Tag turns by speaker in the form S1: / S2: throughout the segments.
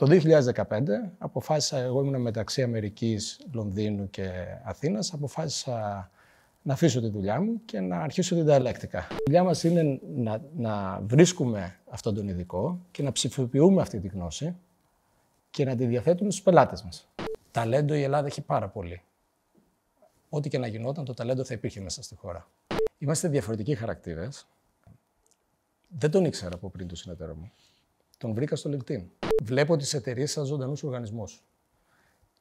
S1: Το 2015 αποφάσισα, εγώ ήμουν μεταξύ Αμερικής, Λονδίνου και Αθήνας, αποφάσισα να αφήσω τη δουλειά μου και να αρχίσω την διαλέκτικα. Η δουλειά μας είναι να, να βρίσκουμε αυτόν τον ειδικό και να ψηφιοποιούμε αυτή τη γνώση και να τη διαθέτουμε στους πελάτες μας. Ταλέντο η Ελλάδα έχει πάρα πολύ. Ό,τι και να γινόταν, το ταλέντο θα υπήρχε μέσα στη χώρα. Είμαστε διαφορετικοί χαρακτήρες. Δεν τον ήξερα από πριν το συνεταιρό μου. Τον βρήκα στο LinkedIn. Βλέπω τις εταιρείες σαν ζωντανούς οργανισμούς.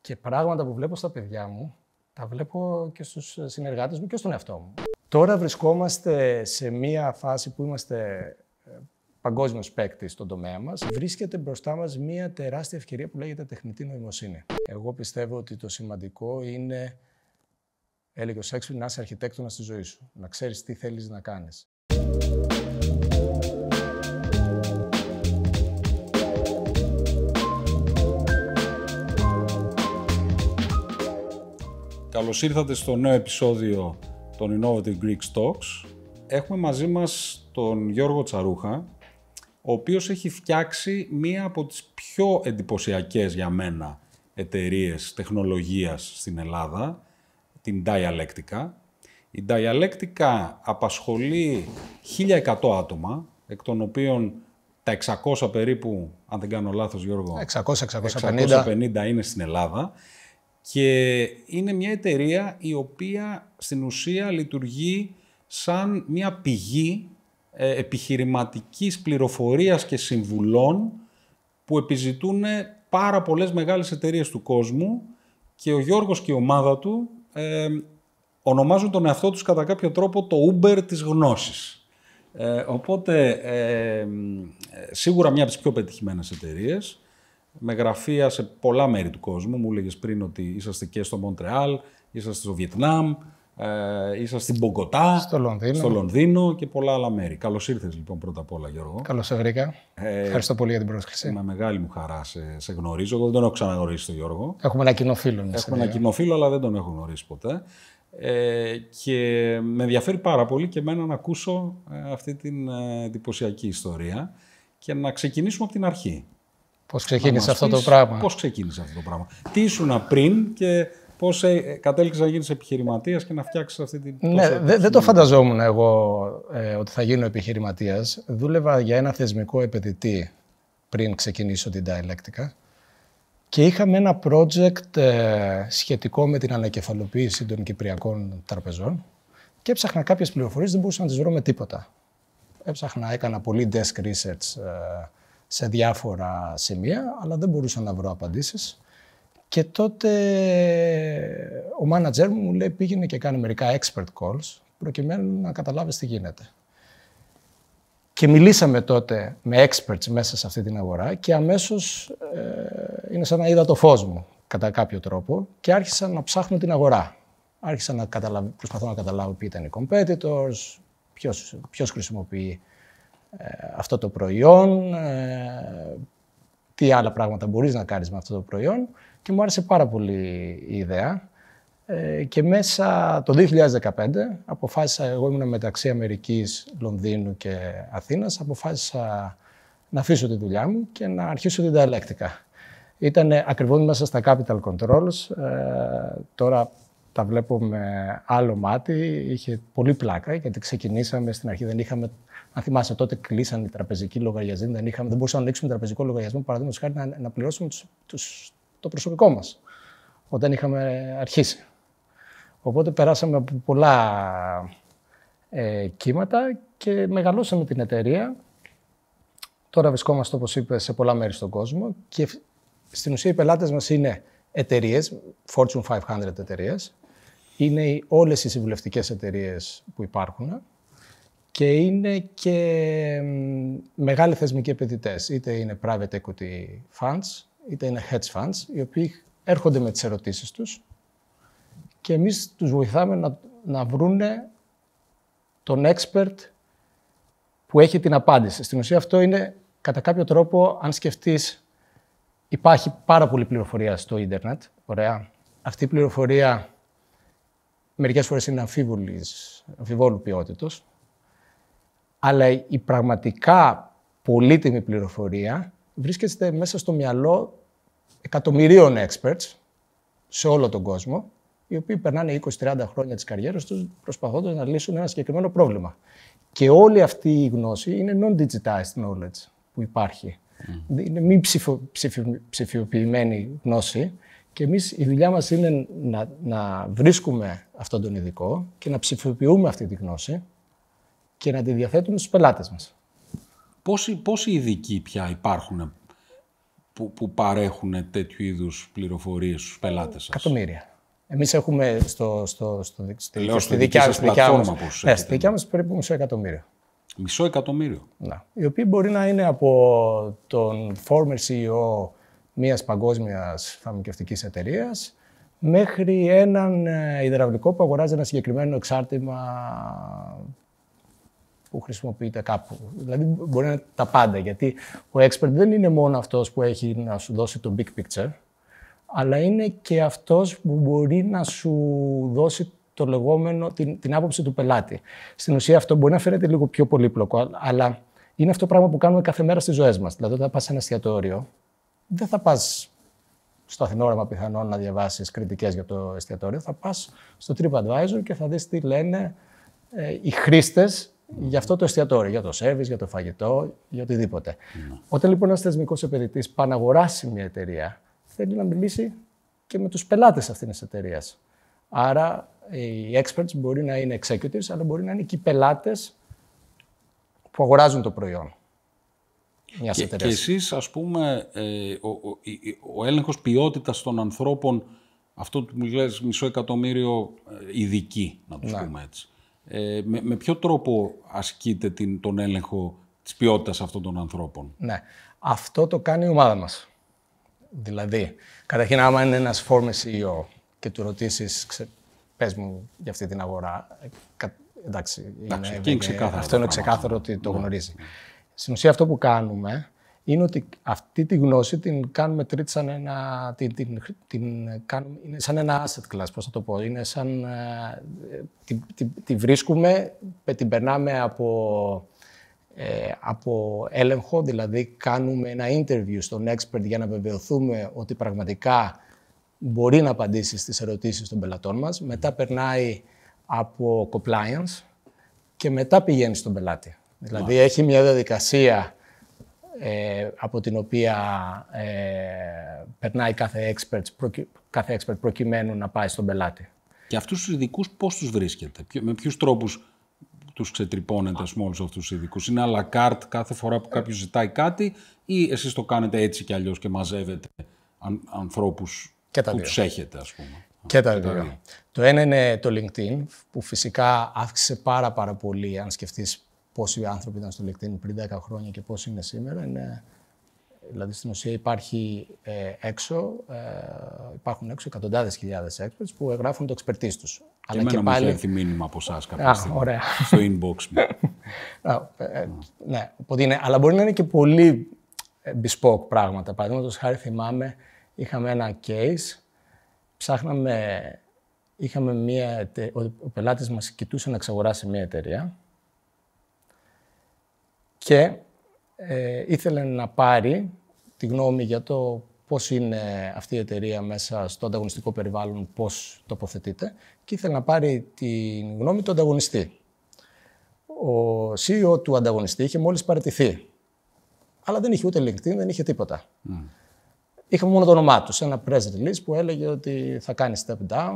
S1: Και πράγματα που βλέπω στα παιδιά μου, τα βλέπω και στους συνεργάτες μου και στον εαυτό μου. Τώρα βρισκόμαστε σε μία φάση που είμαστε ε, παγκόσμιος παίκτης στον τομέα μας, βρίσκεται μπροστά μας μια τεράστια ευκαιρία που λέγεται τεχνητή νοημοσύνη. Εγώ πιστεύω ότι το σημαντικό είναι, έλεγε ο Σέξπιν, να είσαι αρχιτέκτονας στη ζωής σου, να ξέρεις τι θέλεις να κάνεις.
S2: Καλώς ήρθατε στο νέο επεισόδιο των Innovative Greek Talks. Έχουμε μαζί μας τον Γιώργο Τσαρούχα, ο οποίος έχει φτιάξει μία από τις πιο εντυπωσιακές για μένα εταιρείες τεχνολογίας στην Ελλάδα, την Dialectica. Η Dialectica απασχολεί 1.100 άτομα, εκ των οποίων τα 600 περίπου, αν δεν κάνω λάθος Γιώργο,
S1: 600-650
S2: είναι στην Ελλάδα και είναι μια εταιρεία η οποία στην ουσία λειτουργεί σαν μια πηγή ε, επιχειρηματικής πληροφορίας και συμβουλών που επιζητούν πάρα πολλές μεγάλες εταιρείες του κόσμου και ο Γιώργος και η ομάδα του ε, ονομάζουν τον εαυτό τους κατά κάποιο τρόπο το Uber της γνώσης. Ε, οπότε ε, σίγουρα μια από τις πιο πετυχημένες εταιρείες με γραφεία σε πολλά μέρη του κόσμου. Μου έλεγες πριν ότι είσαστε και στο Μοντρεάλ, είσαστε στο Βιετνάμ, ε, είσαστε στην Μπογκοτά, στο Λονδίνο. στο Λονδίνο και πολλά άλλα μέρη. Καλώς ήρθες λοιπόν πρώτα απ' όλα, Γιώργο.
S1: Καλώς σε βρήκα. Ε, Ευχαριστώ πολύ για την πρόσκληση. Με
S2: μεγάλη μου χαρά σε, σε γνωρίζω. Εγώ δεν τον έχω ξαναγνωρίσει τον Γιώργο.
S1: Έχουμε ένα κοινό φίλο.
S2: Έχουμε ένα κοινό φίλο, αλλά δεν τον έχω γνωρίσει ποτέ. Ε, και με ενδιαφέρει πάρα πολύ και εμένα να ακούσω ε, αυτή την ε, εντυπωσιακή ιστορία και να ξεκινήσουμε από την αρχή.
S1: Πώς ξεκίνησε αυτό το πράγμα. Πώς
S2: ξεκίνησε αυτό το πράγμα. Τι ήσουν πριν και Πώς ε, κατέληξε να γίνεις επιχειρηματίας και να φτιάξεις αυτή την. Ναι,
S1: δεν το φανταζόμουν εγώ ε, ότι θα γίνω επιχειρηματίας. Δούλευα για ένα θεσμικό επαιτητή πριν ξεκινήσω την Dialectica και είχαμε ένα project ε, σχετικό με την ανακεφαλοποίηση των Κυπριακών τραπεζών και έψαχνα κάποιες πληροφορίες, δεν μπορούσα να τις βρω με τίποτα. Έψαχνα, έκανα πολύ desk research. Ε, σε διάφορα σημεία, αλλά δεν μπορούσα να βρω απαντήσεις. Και τότε ο μάνατζέρ μου μου λέει πήγαινε και κάνει μερικά expert calls προκειμένου να καταλάβεις τι γίνεται. Και μιλήσαμε τότε με experts μέσα σε αυτή την αγορά και αμέσως ε, είναι σαν να είδα το φως μου κατά κάποιο τρόπο και άρχισα να ψάχνω την αγορά. Άρχισα να προσπαθώ να καταλάβω ποιοι ήταν οι competitors, ποιος, ποιος χρησιμοποιεί ε, αυτό το προϊόν, ε, τι άλλα πράγματα μπορείς να κάνεις με αυτό το προϊόν και μου άρεσε πάρα πολύ η ιδέα. Ε, και μέσα το 2015 αποφάσισα, εγώ ήμουν μεταξύ Αμερικής, Λονδίνου και Αθήνας, αποφάσισα να αφήσω τη δουλειά μου και να αρχίσω την διαλέκτικα. Ήταν ακριβώς μέσα στα Capital Controls, ε, τώρα τα βλέπω με άλλο μάτι, είχε πολύ πλάκα γιατί ξεκινήσαμε στην αρχή, δεν είχαμε αν θυμάσαι, τότε κλείσαν οι τραπεζικοί λογαριασμοί, δεν, είχαμε, μπορούσαμε να ανοίξουμε τραπεζικό λογαριασμό, παραδείγματος χάρη να, να πληρώσουμε τους, τους, το προσωπικό μας όταν είχαμε αρχίσει. Οπότε περάσαμε από πολλά ε, κύματα και μεγαλώσαμε την εταιρεία. Τώρα βρισκόμαστε, όπως είπες, σε πολλά μέρη στον κόσμο και στην ουσία οι πελάτες μας είναι εταιρείες, Fortune 500 εταιρείες. Είναι όλες οι συμβουλευτικές εταιρείες που υπάρχουν και είναι και μεγάλοι θεσμικοί επενδυτές, είτε είναι private equity funds, είτε είναι hedge funds, οι οποίοι έρχονται με τις ερωτήσεις τους και εμείς τους βοηθάμε να, να βρούνε τον expert που έχει την απάντηση. Στην ουσία αυτό είναι, κατά κάποιο τρόπο, αν σκεφτείς, υπάρχει πάρα πολύ πληροφορία στο ίντερνετ, ωραία. Αυτή η πληροφορία μερικές φορές είναι αμφίβολης, αμφιβόλου αλλά η πραγματικά πολύτιμη πληροφορία βρίσκεται μέσα στο μυαλό εκατομμυρίων experts σε όλο τον κόσμο, οι οποίοι περνάνε 20-30 χρόνια της καριέρας τους προσπαθώντας να λύσουν ένα συγκεκριμένο πρόβλημα. Και όλη αυτή η γνώση είναι non-digitized knowledge που υπάρχει. Mm. Είναι μη ψηφιοποιημένη γνώση και εμείς η δουλειά μας είναι να, να βρίσκουμε αυτόν τον ειδικό και να ψηφιοποιούμε αυτή τη γνώση και να τη διαθέτουμε στους πελάτες μας. Πόσοι, πόσοι ειδικοί πια υπάρχουν που, που
S2: παρέχουν τέτοιου είδους πληροφορίες στους πελάτες σας. Εκατομμύρια.
S1: Εμείς έχουμε στο, στο, στο, στο, στη δικιά μας, ναι, στη περίπου μισό εκατομμύριο. Μισό εκατομμύριο. Να. Οι οποίοι μπορεί να είναι από τον former CEO μιας παγκόσμιας φαρμακευτικής εταιρείας μέχρι έναν ε, υδραυλικό που αγοράζει ένα συγκεκριμένο εξάρτημα που χρησιμοποιείται κάπου. Δηλαδή, μπορεί να είναι τα πάντα. Γιατί ο expert δεν είναι μόνο αυτός που έχει να σου δώσει το big picture, αλλά είναι και αυτός που μπορεί να σου δώσει το λεγόμενο, την, την άποψη του πελάτη. Στην ουσία, αυτό μπορεί να φαίνεται λίγο πιο πολύπλοκο, αλλά είναι αυτό πράγμα που κάνουμε κάθε μέρα στις ζωές μας. Δηλαδή, όταν πας σε ένα εστιατόριο, δεν θα πας στο Αθηνόραμα πιθανόν να διαβάσεις κριτικές για το εστιατόριο. Θα πας στο TripAdvisor και θα δεις τι λένε ε, οι χρήστες για αυτό το εστιατόριο, για το σερβις, για το φαγητό, για οτιδήποτε. Ναι. Όταν λοιπόν ένας θεσμικός επενδυτής παναγοράσει μια εταιρεία, θέλει να μιλήσει και με τους πελάτες αυτής της εταιρείας. Άρα οι experts μπορεί να είναι executives, αλλά μπορεί να είναι και οι πελάτες που αγοράζουν το προϊόν. μιας και, και
S2: εσείς, ας πούμε, ε, ο, ο, ο έλεγχος ποιότητας των ανθρώπων, αυτό που μου λες μισό εκατομμύριο ε, ειδικοί, να το ναι. πούμε έτσι. Ε, με, με ποιο τρόπο ασκείτε την, τον έλεγχο της ποιότητας αυτών των
S1: ανθρώπων. Ναι. Αυτό το κάνει η ομάδα μας. Δηλαδή, καταρχήν άμα είναι ένας former CEO και του ρωτήσεις, ξε, πες μου για αυτή την αγορά, ε, κα, εντάξει, εντάξει είναι, είναι, αυτό είναι ξεκάθαρο ότι το ναι. γνωρίζει. Στην ουσία αυτό που κάνουμε είναι ότι αυτή τη γνώση την κάνουμε τρίτη σαν ένα, την, την, την είναι σαν ένα asset class, πώς θα το πω. Είναι σαν, ε, τη, τη, τη, βρίσκουμε, την περνάμε από, ε, από έλεγχο, δηλαδή κάνουμε ένα interview στον expert για να βεβαιωθούμε ότι πραγματικά μπορεί να απαντήσει στις ερωτήσεις των πελατών μας. Μετά περνάει από compliance και μετά πηγαίνει στον πελάτη. Δηλαδή έχει μια διαδικασία ε, από την οποία ε, περνάει κάθε expert, expert προκειμένου να πάει στον πελάτη. Και αυτούς
S2: τους ειδικούς πώς τους βρίσκεται, με ποιους τρόπους τους ξετρυπώνετε ας πούμε όλους αυτούς τους ειδικούς. Είναι άλλα καρτ κάθε φορά που κάποιος ζητάει κάτι ή εσείς το κάνετε έτσι κι αλλιώς και μαζεύετε αν, ανθρώπους που τους έχετε ας πούμε. Και τα δύο.
S1: Το ένα είναι το LinkedIn που φυσικά αύξησε πάρα πάρα πολύ αν σκεφτείς πόσοι άνθρωποι ήταν στο LinkedIn πριν 10 χρόνια και πόσοι είναι σήμερα. Είναι, δηλαδή στην ουσία υπάρχει ε, έξω, ε, υπάρχουν έξω εκατοντάδες χιλιάδες experts που εγγράφουν το εξπερτή τους. Και Αλλά εμένα και πάλι... μου έχει
S2: μήνυμα από εσάς κάποια στιγμή. Ωραία. Στο inbox μου.
S1: Ε, ε, ναι, οπότε είναι. Αλλά μπορεί να είναι και πολύ ε, bespoke πράγματα. Παραδείγματος χάρη θυμάμαι, είχαμε ένα case, ψάχναμε, είχαμε μία, ο πελάτης μας κοιτούσε να εξαγοράσει μία εταιρεία και ε, ήθελε να πάρει τη γνώμη για το πώς είναι αυτή η εταιρεία μέσα στο ανταγωνιστικό περιβάλλον, πώς τοποθετείται και ήθελε να πάρει τη γνώμη του ανταγωνιστή. Ο CEO του ανταγωνιστή είχε μόλις παραιτηθεί, αλλά δεν είχε ούτε LinkedIn, δεν είχε τίποτα. Mm. Είχαμε μόνο το όνομά τους. σε Ένα press release που έλεγε ότι θα κάνει step down,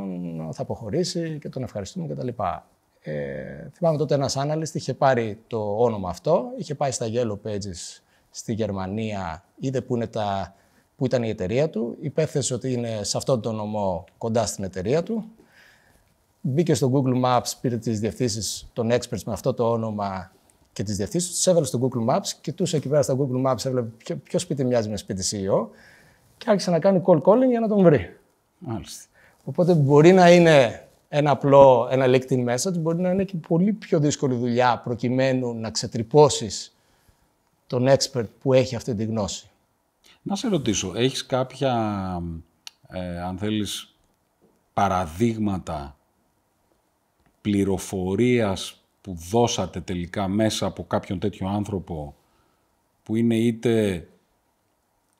S1: θα αποχωρήσει και τον ευχαριστούμε κτλ. Ε, θυμάμαι τότε ένας analyst είχε πάρει το όνομα αυτό, είχε πάει στα Yellow Pages στη Γερμανία, είδε που, είναι τα, που ήταν η εταιρεία του, υπέθεσε ότι είναι σε αυτόν τον νομό κοντά στην εταιρεία του, μπήκε στο Google Maps, πήρε τις διευθύνσεις των experts με αυτό το όνομα και τις διευθύνσεις, τους έβαλε στο Google Maps, κοιτούσε εκεί πέρα στα Google Maps, έβλεπε ποιο, σπίτι μοιάζει με σπίτι CEO και άρχισε να κάνει call calling για να τον βρει. Οπότε μπορεί να είναι ένα απλό, ένα LinkedIn message μπορεί να είναι και πολύ πιο δύσκολη δουλειά προκειμένου να ξετρυπώσεις τον expert που έχει αυτή τη γνώση. Να σε ρωτήσω,
S2: έχεις κάποια, ε, αν θέλεις, παραδείγματα πληροφορίας που δώσατε τελικά μέσα από κάποιον τέτοιο άνθρωπο που είναι είτε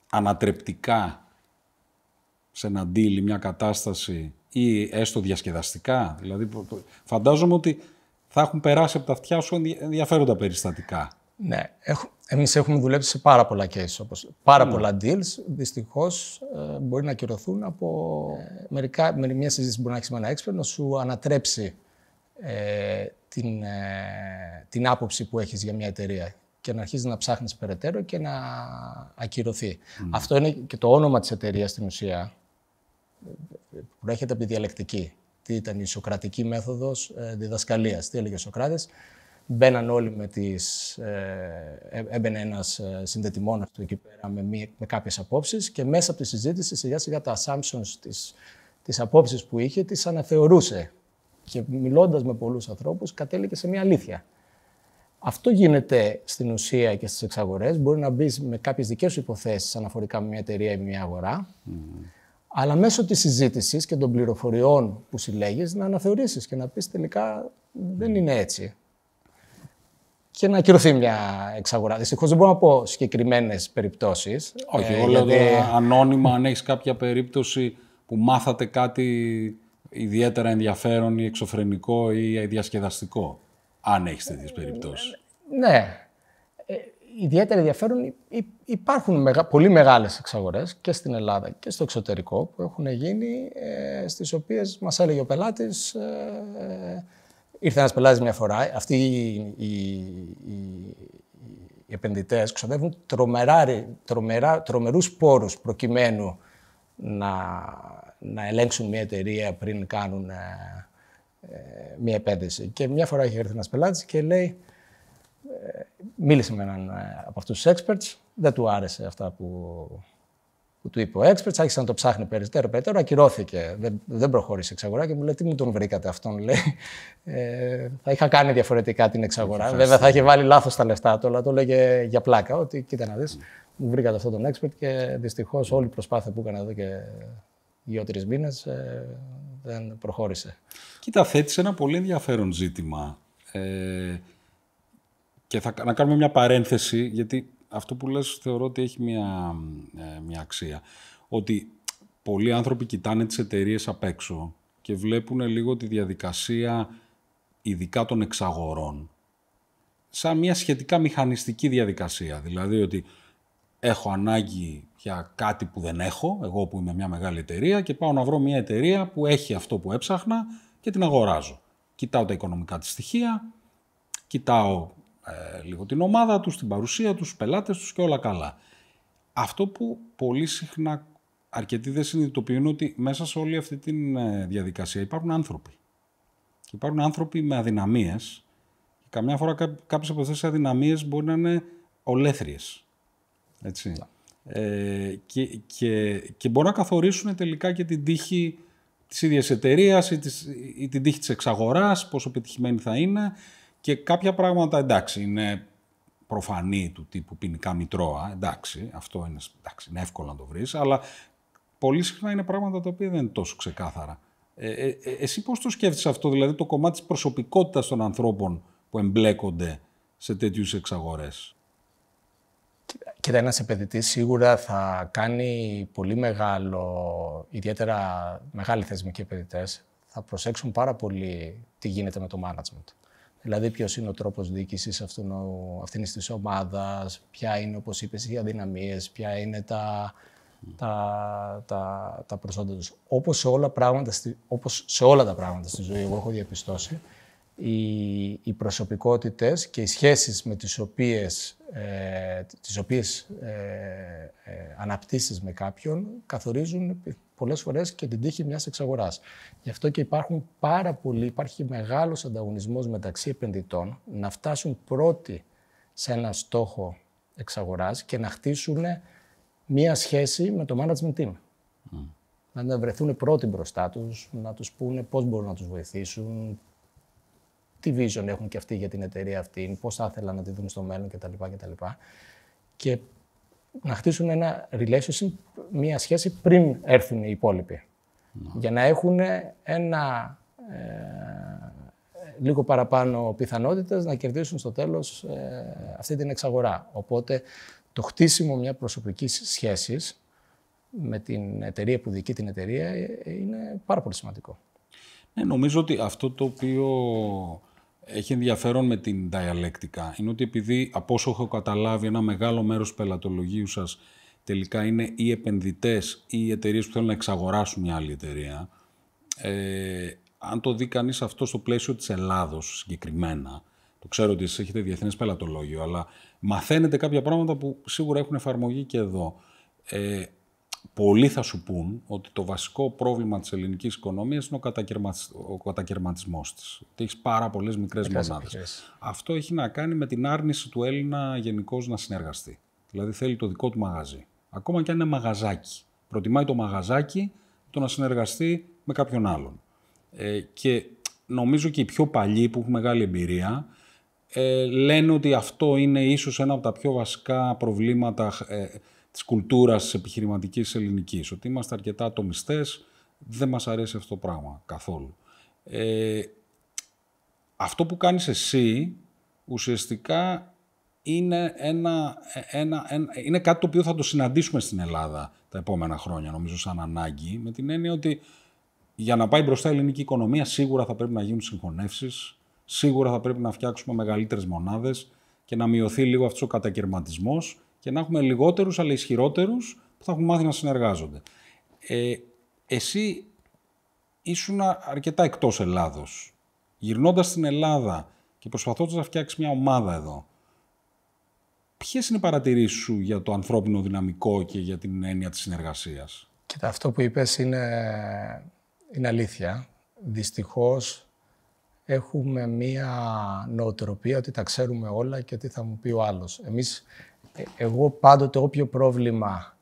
S2: ανατρεπτικά σε ένα deal, μια κατάσταση ή έστω διασκεδαστικά. Δηλαδή, φαντάζομαι ότι θα έχουν περάσει από τα αυτιά σου ενδιαφέροντα περιστατικά.
S1: Ναι, έχουμε, εμείς έχουμε δουλέψει σε πάρα πολλά cases, όπως πάρα ναι. πολλά deals, δυστυχώς ε, μπορεί να ακυρωθούν από ε, μερικά, με μια συζήτηση που μπορεί να έχεις με ένα expert να σου ανατρέψει ε, την, την άποψη που έχεις για μια εταιρεία και να αρχίζεις να ψάχνεις περαιτέρω και να ακυρωθεί. Αυτό είναι και το όνομα της εταιρείας στην ουσία προέρχεται από τη διαλεκτική. Τι ήταν η σοκρατική μέθοδος ε, διδασκαλίας. Τι έλεγε ο Σοκράτης. Μπαίναν όλοι με τις. Ε, ε, έμπαινε ένας συνδετημόνας του εκεί πέρα με, με κάποιες απόψεις και μέσα από τη συζήτηση σιγά σιγά τα assumptions της, απόψή που είχε τις αναθεωρούσε και μιλώντας με πολλούς ανθρώπους κατέληγε σε μια αλήθεια. Αυτό γίνεται στην ουσία και στις εξαγορές. Μπορεί να μπεις με κάποιες δικές σου υποθέσεις αναφορικά με μια εταιρεία ή μια αγορά αλλά μέσω της συζήτησης και των πληροφοριών που συλλέγεις να αναθεωρήσεις και να πεις τελικά δεν είναι έτσι. Και να ακυρωθεί μια εξαγορά. Δυστυχώς δεν μπορώ να πω συγκεκριμένες περιπτώσεις. Όχι, εγώ λέω ανώνυμα,
S2: αν έχεις κάποια περίπτωση που μάθατε κάτι ιδιαίτερα ενδιαφέρον ή εξωφρενικό ή διασκεδαστικό. Αν έχεις τέτοιες περιπτώσεις.
S1: Ναι, ιδιαίτερο ενδιαφέρον υπάρχουν πολύ μεγάλες εξαγορές και στην Ελλάδα και στο εξωτερικό που έχουν γίνει, ε, στις οποίες μας έλεγε ο πελάτης, ε, ε ήρθε ένας πελάτης μια φορά, αυτοί οι, οι, οι, επενδυτές ξοδεύουν τρομερά, τρομερά, τρομερούς πόρους προκειμένου να, να ελέγξουν μια εταιρεία πριν κάνουν ε, ε, μια επένδυση. Και μια φορά έχει έρθει ένας πελάτης και λέει, μίλησε με έναν ε, από αυτούς τους experts, δεν του άρεσε αυτά που, που του είπε ο experts, άρχισε να το ψάχνει περισσότερο, περισσότερο, ακυρώθηκε, δεν, δεν προχώρησε εξαγορά και μου λέει τι μου τον βρήκατε αυτόν, λέει. Ε, θα είχα κάνει διαφορετικά την εξαγορά, βέβαια θα είχε βάλει λάθος τα λεφτά του, αλλά το λέγε για πλάκα, ότι κοίτα να δεις, μου βρήκατε αυτόν τον expert και δυστυχώς όλη η προσπάθεια που έκανα εδώ και δύο τρεις μήνες ε, δεν προχώρησε.
S2: Κοίτα, θέτεις ένα πολύ ενδιαφέρον ζήτημα. Ε, και θα, να κάνουμε μια παρένθεση, γιατί αυτό που λες θεωρώ ότι έχει μια, ε, μια αξία. Ότι πολλοί άνθρωποι κοιτάνε τις εταιρείες απ' έξω και βλέπουν λίγο τη διαδικασία ειδικά των εξαγορών σαν μια σχετικά μηχανιστική διαδικασία. Δηλαδή ότι έχω ανάγκη για κάτι που δεν έχω, εγώ που είμαι μια μεγάλη εταιρεία και πάω να βρω μια εταιρεία που έχει αυτό που έψαχνα και την αγοράζω. Κοιτάω τα οικονομικά της στοιχεία, κοιτάω ε, λίγο την ομάδα τους, την παρουσία τους, τους πελάτες τους και όλα καλά. Αυτό που πολύ συχνά αρκετοί δεν συνειδητοποιούν ότι μέσα σε όλη αυτή τη ε, διαδικασία υπάρχουν άνθρωποι. υπάρχουν άνθρωποι με αδυναμίες. Και καμιά φορά κάποιες από αυτές τις αδυναμίες μπορεί να είναι ολέθριες. Έτσι. Ναι. Ε, και, και, μπορούν να καθορίσουν τελικά και την τύχη της ίδιας εταιρείας ή, την τύχη της εξαγοράς, πόσο πετυχημένη θα είναι. Και κάποια πράγματα εντάξει, είναι προφανή του τύπου ποινικά μητρώα. Εντάξει, αυτό είναι, εντάξει, είναι εύκολο να το βρεις, αλλά πολύ συχνά είναι πράγματα τα οποία δεν είναι τόσο ξεκάθαρα. Ε, ε, ε, εσύ πώς το σκέφτεσαι αυτό, δηλαδή το κομμάτι της προσωπικότητας των ανθρώπων που εμπλέκονται σε τέτοιους εξαγορές.
S1: Κοίτα, ένας επενδυτής σίγουρα θα κάνει πολύ μεγάλο, ιδιαίτερα μεγάλοι θεσμικοί επενδυτές, θα προσέξουν πάρα πολύ τι γίνεται με το management. Δηλαδή, ποιος είναι ο τρόπος διοίκησης αυτήν της ομάδας, ποια είναι, όπως είπες, οι αδυναμίες, ποια είναι τα, τα, τα, τα προσόντα τους. Όπως σε, όλα σε όλα τα πράγματα στη ζωή, εγώ έχω διαπιστώσει, οι, οι προσωπικότητες και οι σχέσεις με τις οποίες, ε, τις οποίες ε, ε, αναπτύσσεις με κάποιον καθορίζουν πολλές φορές και την τύχη μιας εξαγοράς. Γι' αυτό και υπάρχουν πάρα πολλοί, υπάρχει μεγάλος ανταγωνισμός μεταξύ επενδυτών να φτάσουν πρώτοι σε ένα στόχο εξαγοράς και να χτίσουν μία σχέση με το management team. Mm. Να βρεθούν πρώτοι μπροστά τους, να τους πούνε πώς μπορούν να τους βοηθήσουν, τι vision έχουν και αυτοί για την εταιρεία αυτή, πώς θα ήθελαν να τη δουν στο μέλλον κτλ. κτλ. Και να χτίσουν ένα relationship, μία σχέση πριν έρθουν οι υπόλοιποι. Για να έχουν ένα ε, λίγο παραπάνω πιθανότητες να κερδίσουν στο τέλος ε, αυτή την εξαγορά. Οπότε το χτίσιμο μιας προσωπικής σχέσης με την εταιρεία που διοικεί την εταιρεία ε, είναι πάρα πολύ σημαντικό.
S2: Ναι, νομίζω ότι αυτό το οποίο έχει ενδιαφέρον με την διαλέκτικα είναι ότι επειδή από όσο έχω καταλάβει ένα μεγάλο μέρος του πελατολογίου σας τελικά είναι οι επενδυτές ή οι εταιρείες που θέλουν να εξαγοράσουν μια άλλη εταιρεία. Ε, αν το δει κανείς αυτό στο πλαίσιο της Ελλάδος συγκεκριμένα, το ξέρω ότι εσείς έχετε διεθνές πελατολόγιο, αλλά μαθαίνετε κάποια πράγματα που σίγουρα έχουν εφαρμογή και εδώ. Ε, πολλοί θα σου πούν ότι το βασικό πρόβλημα της ελληνικής οικονομίας είναι ο, κατακαιρματισ... ο κατακαιρματισμός της. Ότι έχεις πάρα πολλές μικρές μονάδε. μονάδες. Αυτό έχει να κάνει με την άρνηση του Έλληνα γενικώς να συνεργαστεί. Δηλαδή θέλει το δικό του μαγαζί. Ακόμα και αν είναι μαγαζάκι. Προτιμάει το μαγαζάκι το να συνεργαστεί με κάποιον άλλον. Ε, και νομίζω και οι πιο παλιοί που έχουν μεγάλη εμπειρία ε, λένε ότι αυτό είναι ίσως ένα από τα πιο βασικά προβλήματα ε, της κουλτούρας επιχειρηματικής ελληνικής, ότι είμαστε αρκετά ατομιστές, δεν μας αρέσει αυτό το πράγμα καθόλου. Ε, αυτό που κάνεις εσύ ουσιαστικά είναι, ένα, ένα, ένα, είναι κάτι το οποίο θα το συναντήσουμε στην Ελλάδα τα επόμενα χρόνια, νομίζω, σαν ανάγκη, με την έννοια ότι για να πάει μπροστά η ελληνική οικονομία, σίγουρα θα πρέπει να γίνουν συγχωνεύσεις, σίγουρα θα πρέπει να φτιάξουμε μεγαλύτερες μονάδες και να μειωθεί λίγο αυτός ο κατακαιρματισμός και να έχουμε λιγότερους αλλά ισχυρότερους που θα έχουν μάθει να συνεργάζονται. Ε, εσύ ήσουν αρκετά εκτός Ελλάδος. Γυρνώντας στην Ελλάδα και προσπαθώντας να φτιάξεις μια ομάδα εδώ, Ποιες είναι οι παρατηρήσεις σου για το ανθρώπινο δυναμικό και για την έννοια της συνεργασίας,
S1: Κοίτα, αυτό που είπες είναι, αλήθεια. Δυστυχώς έχουμε μία νοοτροπία ότι τα ξέρουμε όλα και τι θα μου πει ο άλλος. Εμείς εγώ πάντοτε όποιο πρόβλημα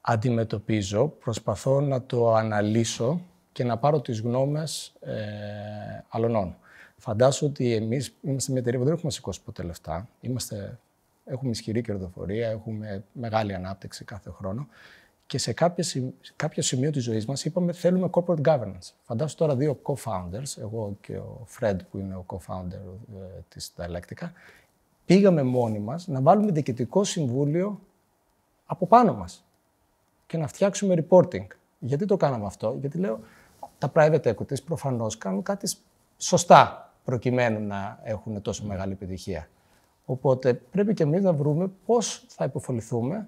S1: αντιμετωπίζω, προσπαθώ να το αναλύσω και να πάρω τις γνώμες ε, αλλωνών. Φαντάσου ότι εμείς είμαστε μια εταιρεία που δεν έχουμε σηκώσει ποτέ λεφτά. Είμαστε, έχουμε ισχυρή κερδοφορία, έχουμε μεγάλη ανάπτυξη κάθε χρόνο. Και σε κάποιο σημείο της ζωής μας είπαμε θέλουμε corporate governance. Φαντάσου τώρα δύο co-founders, εγώ και ο Fred που είναι ο co-founder ε, της Dialectica, πήγαμε μόνοι μας να βάλουμε διοικητικό συμβούλιο από πάνω μας και να φτιάξουμε reporting. Γιατί το κάναμε αυτό, γιατί λέω τα private equities προφανώς κάνουν κάτι σωστά προκειμένου να έχουν τόσο μεγάλη επιτυχία. Οπότε πρέπει και εμείς να βρούμε πώς θα υποφοληθούμε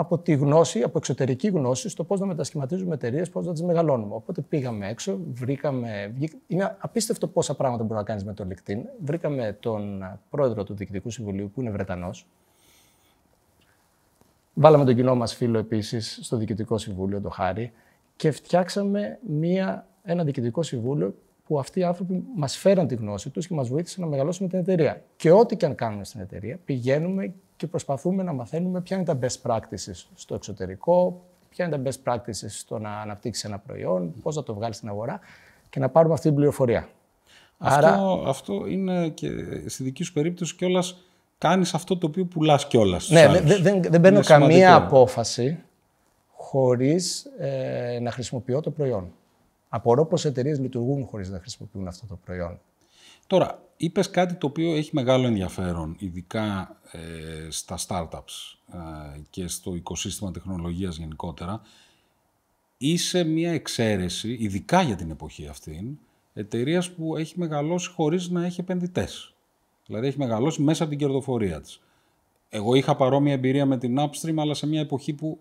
S1: από τη γνώση, από εξωτερική γνώση, στο πώς να μετασχηματίζουμε εταιρείες, πώς να τις μεγαλώνουμε. Οπότε πήγαμε έξω, βρήκαμε. Είναι απίστευτο πόσα πράγματα μπορεί να κάνεις με το LinkedIn. Βρήκαμε τον πρόεδρο του Διοικητικού Συμβουλίου, που είναι Βρετανός. Βάλαμε τον κοινό μας φίλο επίσης στο Διοικητικό Συμβούλιο, το Χάρη, και φτιάξαμε μία, ένα Διοικητικό Συμβούλιο που αυτοί οι άνθρωποι μας φέραν τη γνώση τους και μας βοήθησαν να μεγαλώσουμε την εταιρεία. Και ό,τι και αν κάνουμε στην εταιρεία, πηγαίνουμε και προσπαθούμε να μαθαίνουμε ποια είναι τα best practices στο εξωτερικό, ποια είναι τα best practices στο να αναπτύξεις ένα προϊόν, πώς να το βγάλεις στην αγορά και να πάρουμε αυτή την πληροφορία. Αυτό,
S2: αυτό είναι και στη δική σου περίπτωση κιόλας. Κάνεις αυτό το οποίο πουλάς κιόλας. Ναι, δεν, δεν, παίρνω καμία
S1: απόφαση χωρίς ε, να χρησιμοποιώ το προϊόν. Απορώ πως εταιρείες λειτουργούν χωρίς να χρησιμοποιούν αυτό το προϊόν.
S2: Τώρα, είπες κάτι το οποίο έχει μεγάλο ενδιαφέρον, ειδικά ε, στα startups ε, και στο οικοσύστημα τεχνολογίας γενικότερα. Είσαι μια εξαίρεση, ειδικά για την εποχή αυτή, εταιρείας που έχει μεγαλώσει χωρίς να έχει επενδυτές. Δηλαδή έχει μεγαλώσει μέσα από την κερδοφορία της. Εγώ είχα παρόμοια εμπειρία με την Upstream, αλλά σε μια εποχή που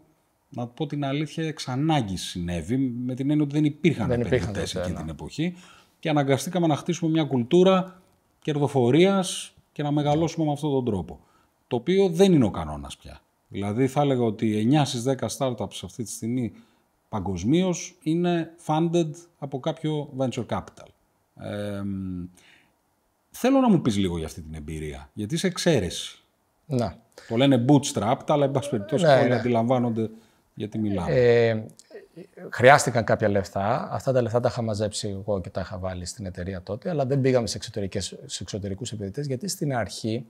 S2: να πω την αλήθεια, εξ ανάγκης συνέβη, με την έννοια ότι δεν υπήρχαν επενδυτέ εκείνη ναι. την εποχή και αναγκαστήκαμε να χτίσουμε μια κουλτούρα κερδοφορίας και να μεγαλώσουμε με αυτόν τον τρόπο. Το οποίο δεν είναι ο κανόνας πια. Δηλαδή, θα έλεγα ότι 9 στι 10 startups αυτή τη στιγμή παγκοσμίως είναι funded από κάποιο venture capital. Ε, θέλω να μου πεις λίγο για αυτή την εμπειρία, γιατί είσαι εξαίρεση.
S1: Να. Το λένε bootstrapped, αλλά εν πάση περιπτώσει ναι, όλοι ναι. αντιλαμβάνονται ε, χρειάστηκαν κάποια λεφτά. Αυτά τα λεφτά τα είχα μαζέψει εγώ και τα είχα βάλει στην εταιρεία τότε, αλλά δεν πήγαμε σε, σε εξωτερικούς επενδυτές, γιατί στην αρχή,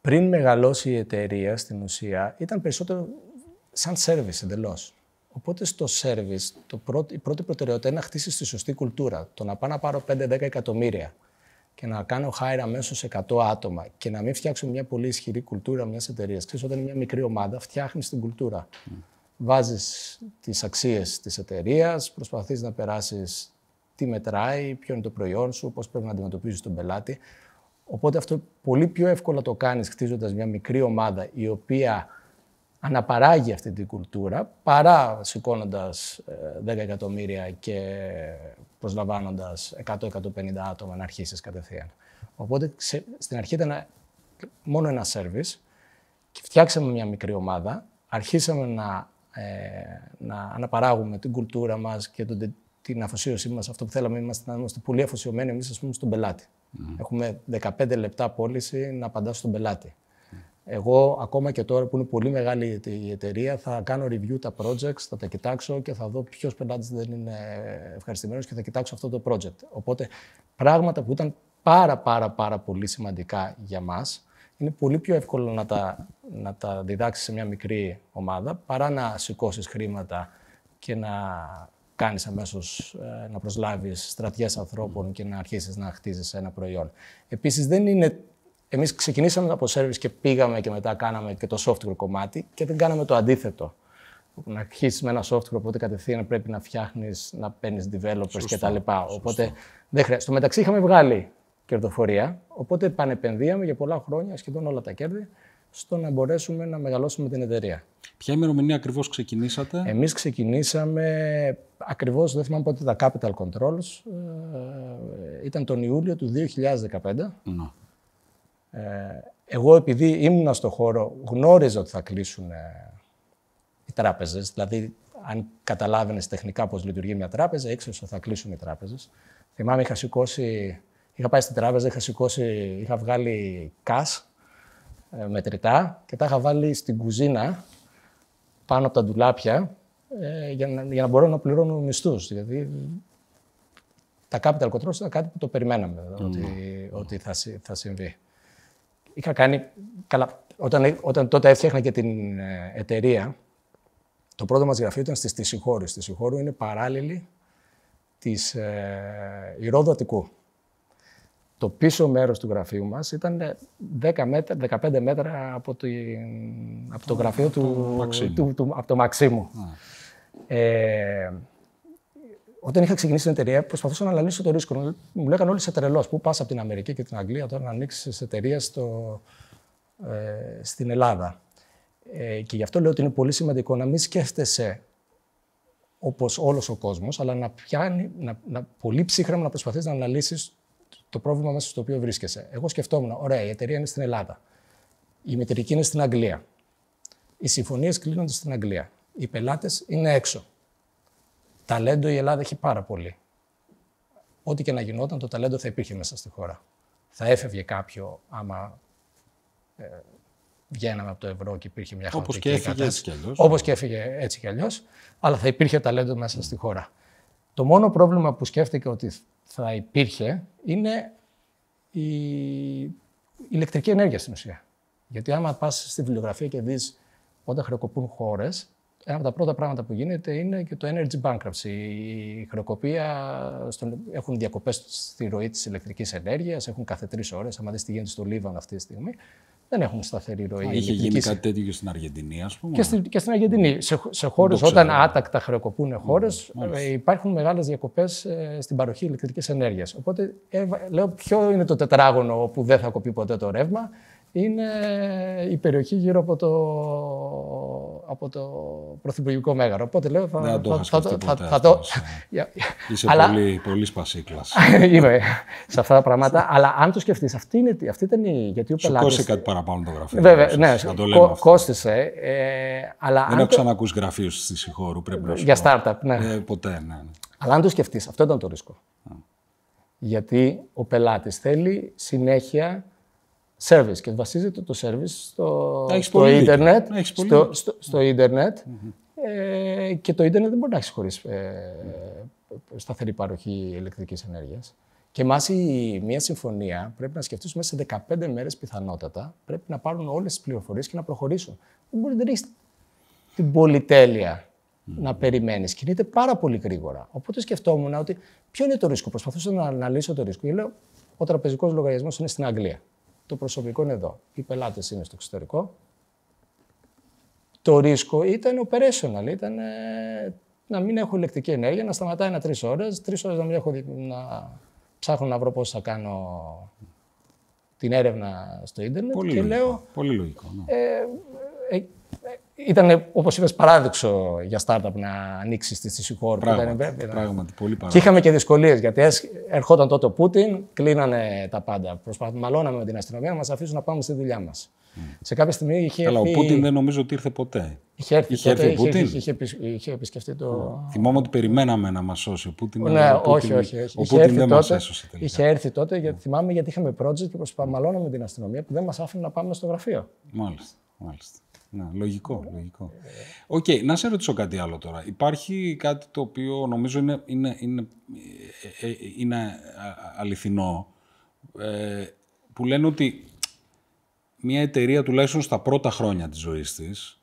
S1: πριν μεγαλώσει η εταιρεία, στην ουσία, ήταν περισσότερο σαν service εντελώς. Οπότε στο service, το πρώτη, η πρώτη προτεραιότητα είναι να χτίσεις τη σωστή κουλτούρα. Το να πάω να πάρω 5-10 εκατομμύρια και να κάνω hire σε 100 άτομα και να μην φτιάξω μια πολύ ισχυρή κουλτούρα μιας εταιρείας. Ξέρεις, όταν είναι μια μικρή ομάδα, φτιάχνεις την κουλτούρα. Mm. Βάζεις τις αξίες της εταιρείας, προσπαθείς να περάσεις τι μετράει, ποιο είναι το προϊόν σου, πώς πρέπει να αντιμετωπίζεις τον πελάτη. Οπότε αυτό πολύ πιο εύκολα το κάνεις χτίζοντας μια μικρή ομάδα η οποία αναπαράγει αυτή την κουλτούρα παρά σηκώνοντας 10 ε, εκατομμύρια και προσλαμβάνοντας 100-150 άτομα να αρχίσεις κατευθείαν. Οπότε στην αρχή ήταν μόνο ένα service και φτιάξαμε μια μικρή ομάδα. Αρχίσαμε να, ε, να αναπαράγουμε την κουλτούρα μας και τον, την αφοσίωσή μας, αυτό που θέλαμε είμαστε, να είμαστε πολύ αφοσιωμένοι εμείς, ας πούμε, στον πελάτη. Έχουμε 15 λεπτά πώληση να απαντάς στον πελάτη. Εγώ ακόμα και τώρα που είναι πολύ μεγάλη η εταιρεία θα κάνω review τα projects, θα τα κοιτάξω και θα δω ποιος πελάτη δεν είναι ευχαριστημένος και θα κοιτάξω αυτό το project. Οπότε πράγματα που ήταν πάρα πάρα πάρα πολύ σημαντικά για μας είναι πολύ πιο εύκολο να τα, να τα διδάξεις σε μια μικρή ομάδα παρά να σηκώσεις χρήματα και να κάνεις αμέσως ε, να προσλάβεις στρατιές ανθρώπων και να αρχίσεις να χτίζεις ένα προϊόν. Επίσης δεν είναι Εμείς ξεκινήσαμε από service και πήγαμε και μετά κάναμε και το software κομμάτι και δεν κάναμε το αντίθετο. Να αρχίσεις με ένα software, οπότε κατευθείαν πρέπει να φτιάχνεις, να παίρνεις developers κτλ. Οπότε σωστό. δεν χρειάζεται. Στο μεταξύ είχαμε βγάλει κερδοφορία, οπότε πανεπενδύαμε για πολλά χρόνια σχεδόν όλα τα κέρδη στο να μπορέσουμε να μεγαλώσουμε την εταιρεία. Ποια ημερομηνία ακριβώς ξεκινήσατε? Εμείς ξεκινήσαμε, ακριβώς δεν θυμάμαι πότε, τα Capital Controls. Ε, ήταν τον Ιούλιο του 2015. Να. Ε, εγώ επειδή ήμουνα στο χώρο, γνώριζα ότι θα κλείσουν ε, οι τράπεζες. Δηλαδή, αν καταλάβαινες τεχνικά πώς λειτουργεί μια τράπεζα, ήξερες ότι θα κλείσουν οι τράπεζες. Θυμάμαι, είχα σηκώσει, είχα πάει στην τράπεζα, είχα σηκώσει, είχα βγάλει κας ε, μετρητά και τα είχα βάλει στην κουζίνα πάνω από τα ντουλάπια για, να, για να μπορώ να πληρώνω μισθούς. Δηλαδή, τα capital controls ήταν κάτι που το περιμέναμε ότι, ότι θα, θα συμβεί είχα κάνει. Καλά, όταν, όταν τότε έφτιαχνα και την ε, εταιρεία, το πρώτο μας γραφείο ήταν στη Σιχώρη. Στη συγχώρου είναι παράλληλη της ε, Αττικού. Το πίσω μέρος του γραφείου μας ήταν 10 ε, μέτρα, 15 μέτρα από, το, από το γραφείο του, του, του, του, από το Μαξίμου. Ε, όταν είχα ξεκινήσει την εταιρεία, προσπαθούσα να αναλύσω το ρίσκο. Μου λέγανε όλοι σε τρελός. Πού πας από την Αμερική και την Αγγλία τώρα να ανοίξεις εταιρεία στο, ε, στην Ελλάδα. Ε, και γι' αυτό λέω ότι είναι πολύ σημαντικό να μην σκέφτεσαι όπως όλος ο κόσμος, αλλά να πιάνει να, να, πολύ ψύχραμα να προσπαθείς να αναλύσεις το πρόβλημα μέσα στο οποίο βρίσκεσαι. Εγώ σκεφτόμουν, ωραία, η εταιρεία είναι στην Ελλάδα. Η μετρική είναι στην Αγγλία. Οι συμφωνίες κλείνονται στην Αγγλία. Οι πελάτες είναι έξω. Ταλέντο η Ελλάδα έχει πάρα πολύ. Ό,τι και να γινόταν, το ταλέντο θα υπήρχε μέσα στη χώρα. Θα έφευγε κάποιο άμα ε, βγαίναμε από το ευρώ και υπήρχε μια έτσι Όπως αλλιώς. Όπως και έφυγε έτσι κι αλλιώς. Αλλά θα υπήρχε ταλέντο μέσα στη χώρα. Το μόνο πρόβλημα που σκέφτηκα ότι θα υπήρχε είναι η ηλεκτρική ενέργεια στην ουσία. Γιατί άμα πά στη βιβλιογραφία και δεις όταν χρεοκοπούν χώρες, ένα από τα πρώτα πράγματα που γίνεται είναι και το energy bankruptcy. Η χρεοκοπία, στον, έχουν διακοπές στη ροή της ηλεκτρικής ενέργειας, έχουν κάθε τρεις ώρες. Αν δεις τι γίνεται στο Λίβανο αυτή τη στιγμή, δεν έχουν σταθερή ροή. είχε γίνει κάτι
S2: τέτοιο και στην Αργεντινή, ας πούμε. Ναι.
S1: Και, στην Αργεντινή. Σε, σε χώρες όταν άτακτα χρεοκοπούν ναι, χώρες, ε, υπάρχουν μεγάλες διακοπές ε, στην παροχή ηλεκτρικής ενέργειας. Οπότε ε, λέω, ποιο είναι το τετράγωνο που δεν θα κοπεί ποτέ το ρεύμα είναι η περιοχή γύρω από το, από το Πρωθυπουργικό Μέγαρο. Οπότε λέω θα, Δεν το θα, θα, θα, θα Είσαι
S2: πολύ, πολύς σπασίκλας.
S1: Είμαι σε αυτά τα πράγματα. αλλά αν το σκεφτείς, αυτή, είναι, αυτή ήταν η... Γιατί Σου κόστησε κάτι
S2: παραπάνω το γραφείο. Βέβαια, ναι, το λέμε
S1: κόστησε. Ε, αλλά Δεν έχω
S2: ξανακούσει γραφείους στη
S1: Συγχώρου, πρέπει να σου Για startup, ναι. Ε, ποτέ, ναι, ναι, Αλλά αν το σκεφτείς, αυτό ήταν το ρίσκο. Γιατί ο πελάτης θέλει συνέχεια service και βασίζεται το service στο, στο ίντερνετ, στο, στο, στο ίντερνετ mm-hmm. ε, και το ίντερνετ δεν μπορεί να έχεις χωρίς ε, σταθερή παροχή ηλεκτρικής ενέργειας. Και εμά μια συμφωνία πρέπει να σκεφτούμε σε 15 μέρες πιθανότατα πρέπει να πάρουν όλες τις πληροφορίες και να προχωρήσουν. Δεν μπορεί να έχει την πολυτέλεια mm-hmm. να περιμένεις. Κινείται πάρα πολύ γρήγορα. Οπότε σκεφτόμουν ότι ποιο είναι το ρίσκο. Προσπαθούσα να αναλύσω το ρίσκο. Και Ο τραπεζικός λογαριασμός είναι στην Αγγλία το προσωπικό είναι εδώ. Οι πελάτες είναι στο εξωτερικό. Το ρίσκο ήταν operational, ήταν ε, να μην έχω ηλεκτρική ενέργεια, να σταματάει ένα τρεις ώρες, τρεις ώρες να μην έχω να ψάχνω να βρω πώς θα κάνω την έρευνα στο ίντερνετ. Πολύ και λογικό. Λέω, πολύ λογικό ναι. ε, ε, ε ήταν, όπως είπες, παράδοξο για startup να ανοίξει στη Σισικόρ. Πράγματι, που ήταν, πράγματι, πολύ παράδοξο. Και είχαμε και δυσκολίες γιατί ερχόταν τότε ο Πούτιν, κλείνανε τα πάντα. Προσπαθούσαμε με την αστυνομία να μας αφήσουν να πάμε στη δουλειά μας. Mm. Σε κάποια στιγμή είχε. Καλά, έρθει... ο Πούτιν
S2: δεν νομίζω ότι ήρθε ποτέ. Είχε έρθει, είχε τότε, ο Πούτιν. Είχε,
S1: είχε, είχε επισκεφτεί το. Mm.
S2: Θυμάμαι ότι περιμέναμε να μας σώσει ο Πούτιν. Ναι, όχι, όχι, όχι. Ο Πούτιν δεν μας έσωσε
S1: τελικά. Είχε έρθει τότε, γιατί ναι. θυμάμαι γιατί είχαμε project και προσπαθούσαμε με την αστυνομία που δεν μας άφηνε να πάμε στο γραφείο.
S2: Μάλιστα. μάλιστα. Να, λογικό, λογικό. Οκ, okay, να σε ρωτήσω κάτι άλλο τώρα. Υπάρχει κάτι το οποίο νομίζω είναι, είναι, είναι, ε, ε, είναι αληθινό, ε, που λένε ότι μια εταιρεία τουλάχιστον στα πρώτα χρόνια της ζωής της,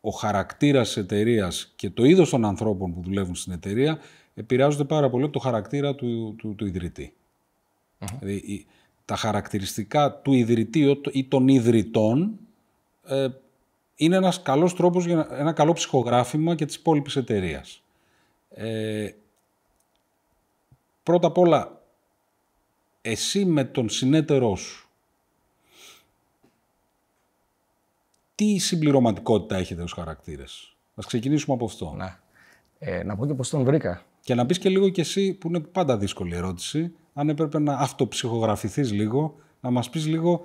S2: ο χαρακτήρας της εταιρείας και το είδος των ανθρώπων που δουλεύουν στην εταιρεία επηρεάζονται πάρα πολύ από το χαρακτήρα του, του, του ιδρυτη Δηλαδή, τα χαρακτηριστικά του ιδρυτή ή των ιδρυτών είναι ένας καλός τρόπος για ένα καλό ψυχογράφημα και της υπόλοιπης εταιρείας. Ε, πρώτα απ' όλα, εσύ με τον συνέτερό σου, τι συμπληρωματικότητα έχετε ως χαρακτήρες. Να ξεκινήσουμε από αυτό. Να, ε, να πω και πώς τον βρήκα. Και να πεις και λίγο κι εσύ, που είναι πάντα δύσκολη ερώτηση, αν έπρεπε να αυτοψυχογραφηθείς λίγο, να μας πεις λίγο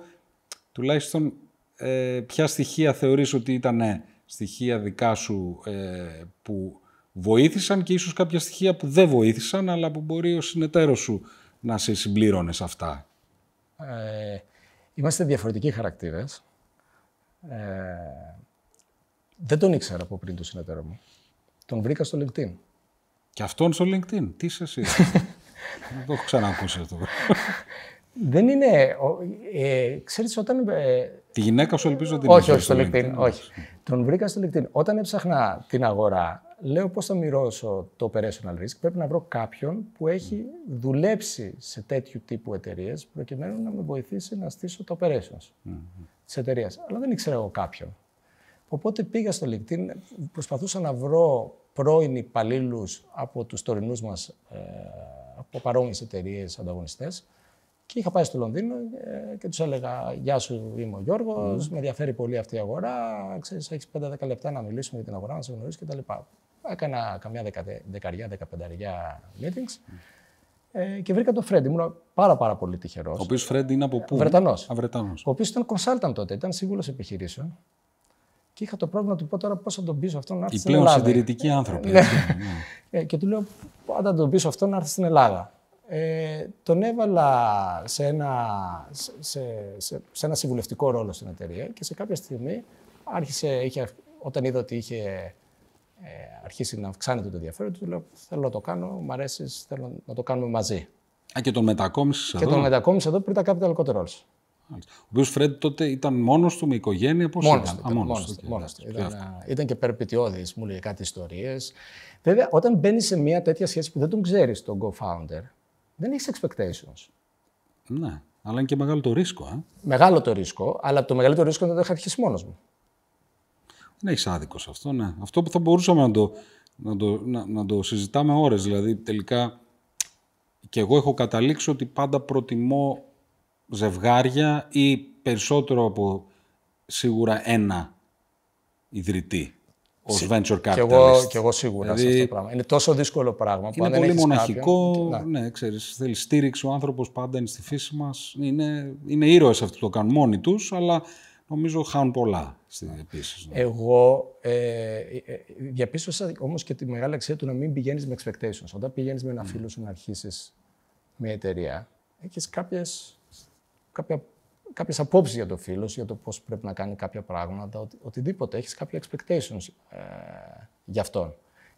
S2: τουλάχιστον ε, ποια στοιχεία θεωρείς ότι ήταν ναι, στοιχεία δικά σου ε, που βοήθησαν και ίσως κάποια στοιχεία που δεν βοήθησαν, αλλά που μπορεί ο συνεταίρος σου να σε συμπλήρωνε αυτά.
S1: Ε, είμαστε διαφορετικοί χαρακτήρες. Ε, δεν τον ήξερα από πριν το συνεταίρο μου. Τον βρήκα στο LinkedIn. Και αυτόν στο LinkedIn. Τι είσαι εσύ. Δεν το έχω
S2: ξανακούσεις αυτό.
S1: δεν είναι. Ε, ξέρεις, όταν. Ε,
S2: Τη γυναίκα σου ελπίζω ότι Όχι, όχι, στο LinkedIn. Όχι.
S1: Τον βρήκα στο LinkedIn. Όταν έψαχνα την αγορά, λέω πώς θα μοιρώσω το operational risk. Πρέπει να βρω κάποιον που έχει δουλέψει σε τέτοιου τύπου εταιρείες, προκειμένου να με βοηθήσει να στήσω το operations mm-hmm. της εταιρείας. Αλλά δεν ήξερα εγώ κάποιον. Οπότε πήγα στο LinkedIn, προσπαθούσα να βρω πρώην υπαλλήλους από τους τωρινούς μας, ε, από παρόμοιες εταιρείες, ανταγωνιστές και είχα πάει στο Λονδίνο ε, και τους έλεγα: Γεια σου, είμαι ο Γιώργος. Με ενδιαφέρει πολύ αυτή η αγορά. Ξέρεις, έχεις 5-10 λεπτά να μιλήσουμε για την αγορά, να σε τα κτλ. Έκανα καμιά δεκαριά, δεκαπενταριά meetings. Ε, και βρήκα τον Φρέντι. Ήμουν πάρα, πάρα πολύ τυχερός. Ο οποίος Φρέντι είναι από πού? Βρετανός. Ο οποίος ήταν consultant τότε, ήταν σύμβουλος επιχειρήσεων. Και είχα το πρόβλημα να του πω τώρα πώς θα τον πείσω αυτό ναι. ε, να έρθει στην Ελλάδα. Οι πλέον συντηρητικοί άνθρωποι. και του λέω: Πάντα τον πείσω αυτό να έρθει στην Ελλάδα ε, τον έβαλα σε ένα, σε, σε, σε, ένα συμβουλευτικό ρόλο στην εταιρεία και σε κάποια στιγμή άρχισε, είχε, όταν είδα ότι είχε ε, αρχίσει να αυξάνεται το ενδιαφέρον του, λέω θέλω να το κάνω, μου αρέσει, θέλω να το κάνουμε μαζί. Α, και τον μετακόμισες εδώ. Και τον μετακόμισε εδώ πριν τα Capital Controls.
S2: Ο οποίος Φρέντ τότε ήταν μόνος
S1: του με οικογένεια, πώς ήταν. Του, μόνο του. Μόνος του. Ήταν, ε, ήταν και περπιτιώδης, μου λέει κάτι ιστορίες. Βέβαια, όταν μπαίνει σε μια τέτοια σχέση που δεν τον ξέρεις τον co-founder, δεν έχεις expectations. Ναι. Αλλά είναι και μεγάλο το ρίσκο. Ά; ε. Μεγάλο το ρίσκο, αλλά το μεγαλύτερο ρίσκο είναι ότι το θα αρχίσει μόνος μου.
S2: Δεν έχεις άδικο αυτό, ναι. Αυτό που θα μπορούσαμε να το, να το, να, το συζητάμε ώρες. Δηλαδή, τελικά και εγώ έχω καταλήξει ότι πάντα προτιμώ ζευγάρια ή περισσότερο από σίγουρα ένα ιδρυτή ως venture Και εγώ, σίγουρα δηλαδή... σε αυτό το
S1: πράγμα. Είναι τόσο δύσκολο πράγμα. Είναι αν πολύ μοναχικό. Κάποιον... Ναι, ναι ξέρεις, θέλει
S2: στήριξη. Ο άνθρωπος πάντα είναι στη φύση μας. Είναι, είναι ήρωες αυτοί που το κάνουν μόνοι τους, αλλά
S1: νομίζω χάνουν πολλά επίσης. Ναι. Εγώ ε, ε διαπίστωσα όμως και τη μεγάλη αξία του να μην πηγαίνεις με expectations. Όταν πηγαίνεις με ένα mm. φίλο σου να αρχίσεις μια εταιρεία, έχεις κάποια κάποιες απόψεις για το φίλο, για το πώς πρέπει να κάνει κάποια πράγματα, οτι, οτιδήποτε. Έχεις κάποια expectations ε, για αυτόν.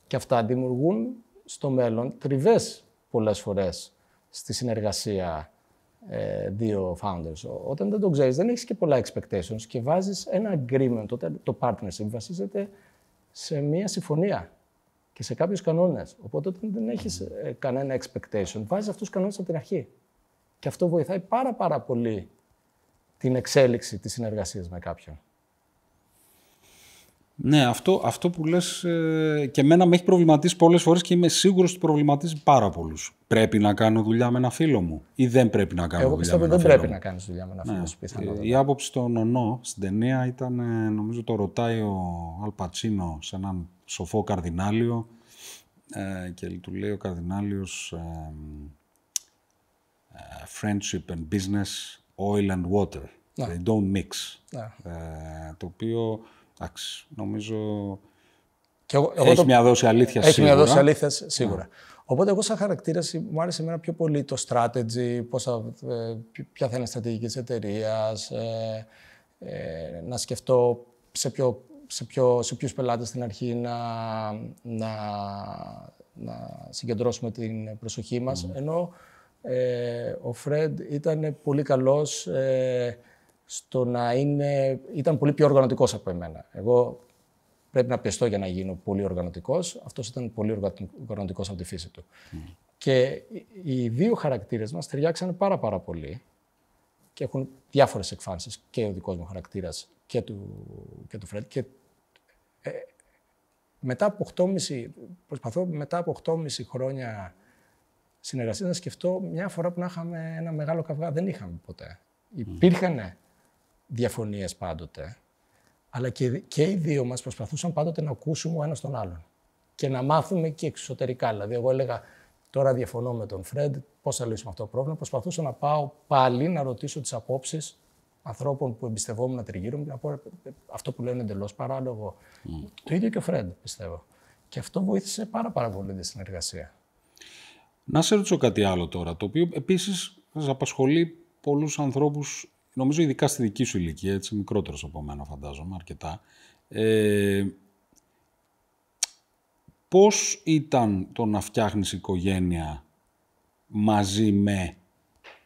S1: Και αυτά δημιουργούν στο μέλλον τριβές πολλές φορές στη συνεργασία ε, δύο founders. Όταν δεν το ξέρεις, δεν έχεις και πολλά expectations και βάζεις ένα agreement. το partnership βασίζεται σε μία συμφωνία και σε κάποιους κανόνες. Οπότε όταν δεν έχεις ε, κανένα expectation, βάζεις αυτούς τους κανόνες από την αρχή. Και αυτό βοηθάει πάρα πάρα πολύ την εξέλιξη της συνεργασίας με κάποιον.
S2: Ναι, αυτό, αυτό που λες ε, και μένα με έχει προβληματίσει πολλές φορές και είμαι σίγουρος ότι προβληματίζει πάρα πολλούς. Πρέπει να κάνω δουλειά με ένα φίλο μου ή δεν πρέπει να κάνω Εγώ δουλειά με ένα φίλο μου. Εγώ πιστεύω δεν πρέπει να
S1: κάνεις δουλειά με ένα ναι. φίλο σου ε,
S2: Η άποψη των Ονό στην ταινία ήταν, ε, νομίζω το ρωτάει ο Αλπατσίνο σε έναν σοφό καρδινάλιο ε, και του λέει ο καρδινάλιος ε, friendship and business oil and water. Ναι. They don't mix. Ναι. Ε, το οποίο, νομίζω και εγώ, έχει μια δόση αλήθειας σίγουρα. Έχει μια αλήθειας ναι. σίγουρα.
S1: Οπότε εγώ σαν χαρακτήρας μου άρεσε εμένα πιο πολύ το strategy, πόσα, ε, ποια θα είναι η στρατηγική της εταιρείας, ε, ε, να σκεφτώ σε, ποιο, σε, ποιο, σε ποιους πελάτες στην αρχή να, να, να συγκεντρώσουμε την προσοχή μας. Ενώ ε, ο Φρέντ ήταν πολύ καλός ε, στο να είναι... Ήταν πολύ πιο οργανωτικός από εμένα. Εγώ πρέπει να πιεστώ για να γίνω πολύ οργανωτικός. Αυτός ήταν πολύ οργανωτικός από τη φύση του. Και οι δύο χαρακτήρες μας ταιριάξαν πάρα πάρα πολύ και έχουν διάφορες εκφάνσεις και ο δικός μου χαρακτήρας και του, και Φρέντ. Και, ε, μετά από 8,5, προσπαθώ μετά από 8,5 χρόνια Συνεργασία να σκεφτώ μια φορά που να είχαμε ένα μεγάλο καυγά. Δεν είχαμε ποτέ. Υπήρχαν διαφωνίες πάντοτε. Αλλά και, και οι δύο μας προσπαθούσαν πάντοτε να ακούσουμε ο ένας τον άλλον. Και να μάθουμε και εξωτερικά. Δηλαδή, εγώ έλεγα τώρα διαφωνώ με τον Φρεντ, πώς θα λύσουμε αυτό το πρόβλημα. Προσπαθούσα να πάω πάλι να ρωτήσω τις απόψεις ανθρώπων που εμπιστευόμουν τριγύρω μου, να πω «Ε, ε, αυτό που λένε εντελώς παράλογο. Mm. Το ίδιο και ο Φρεντ, πιστεύω. Και αυτό βοήθησε πάρα, πάρα πολύ τη συνεργασία.
S2: Να σε ρωτήσω κάτι άλλο τώρα, το οποίο επίσης απασχολεί πολλούς ανθρώπους, νομίζω ειδικά στη δική σου ηλικία, έτσι μικρότερος από μένα φαντάζομαι αρκετά. Ε, πώς ήταν το να φτιάχνεις οικογένεια μαζί με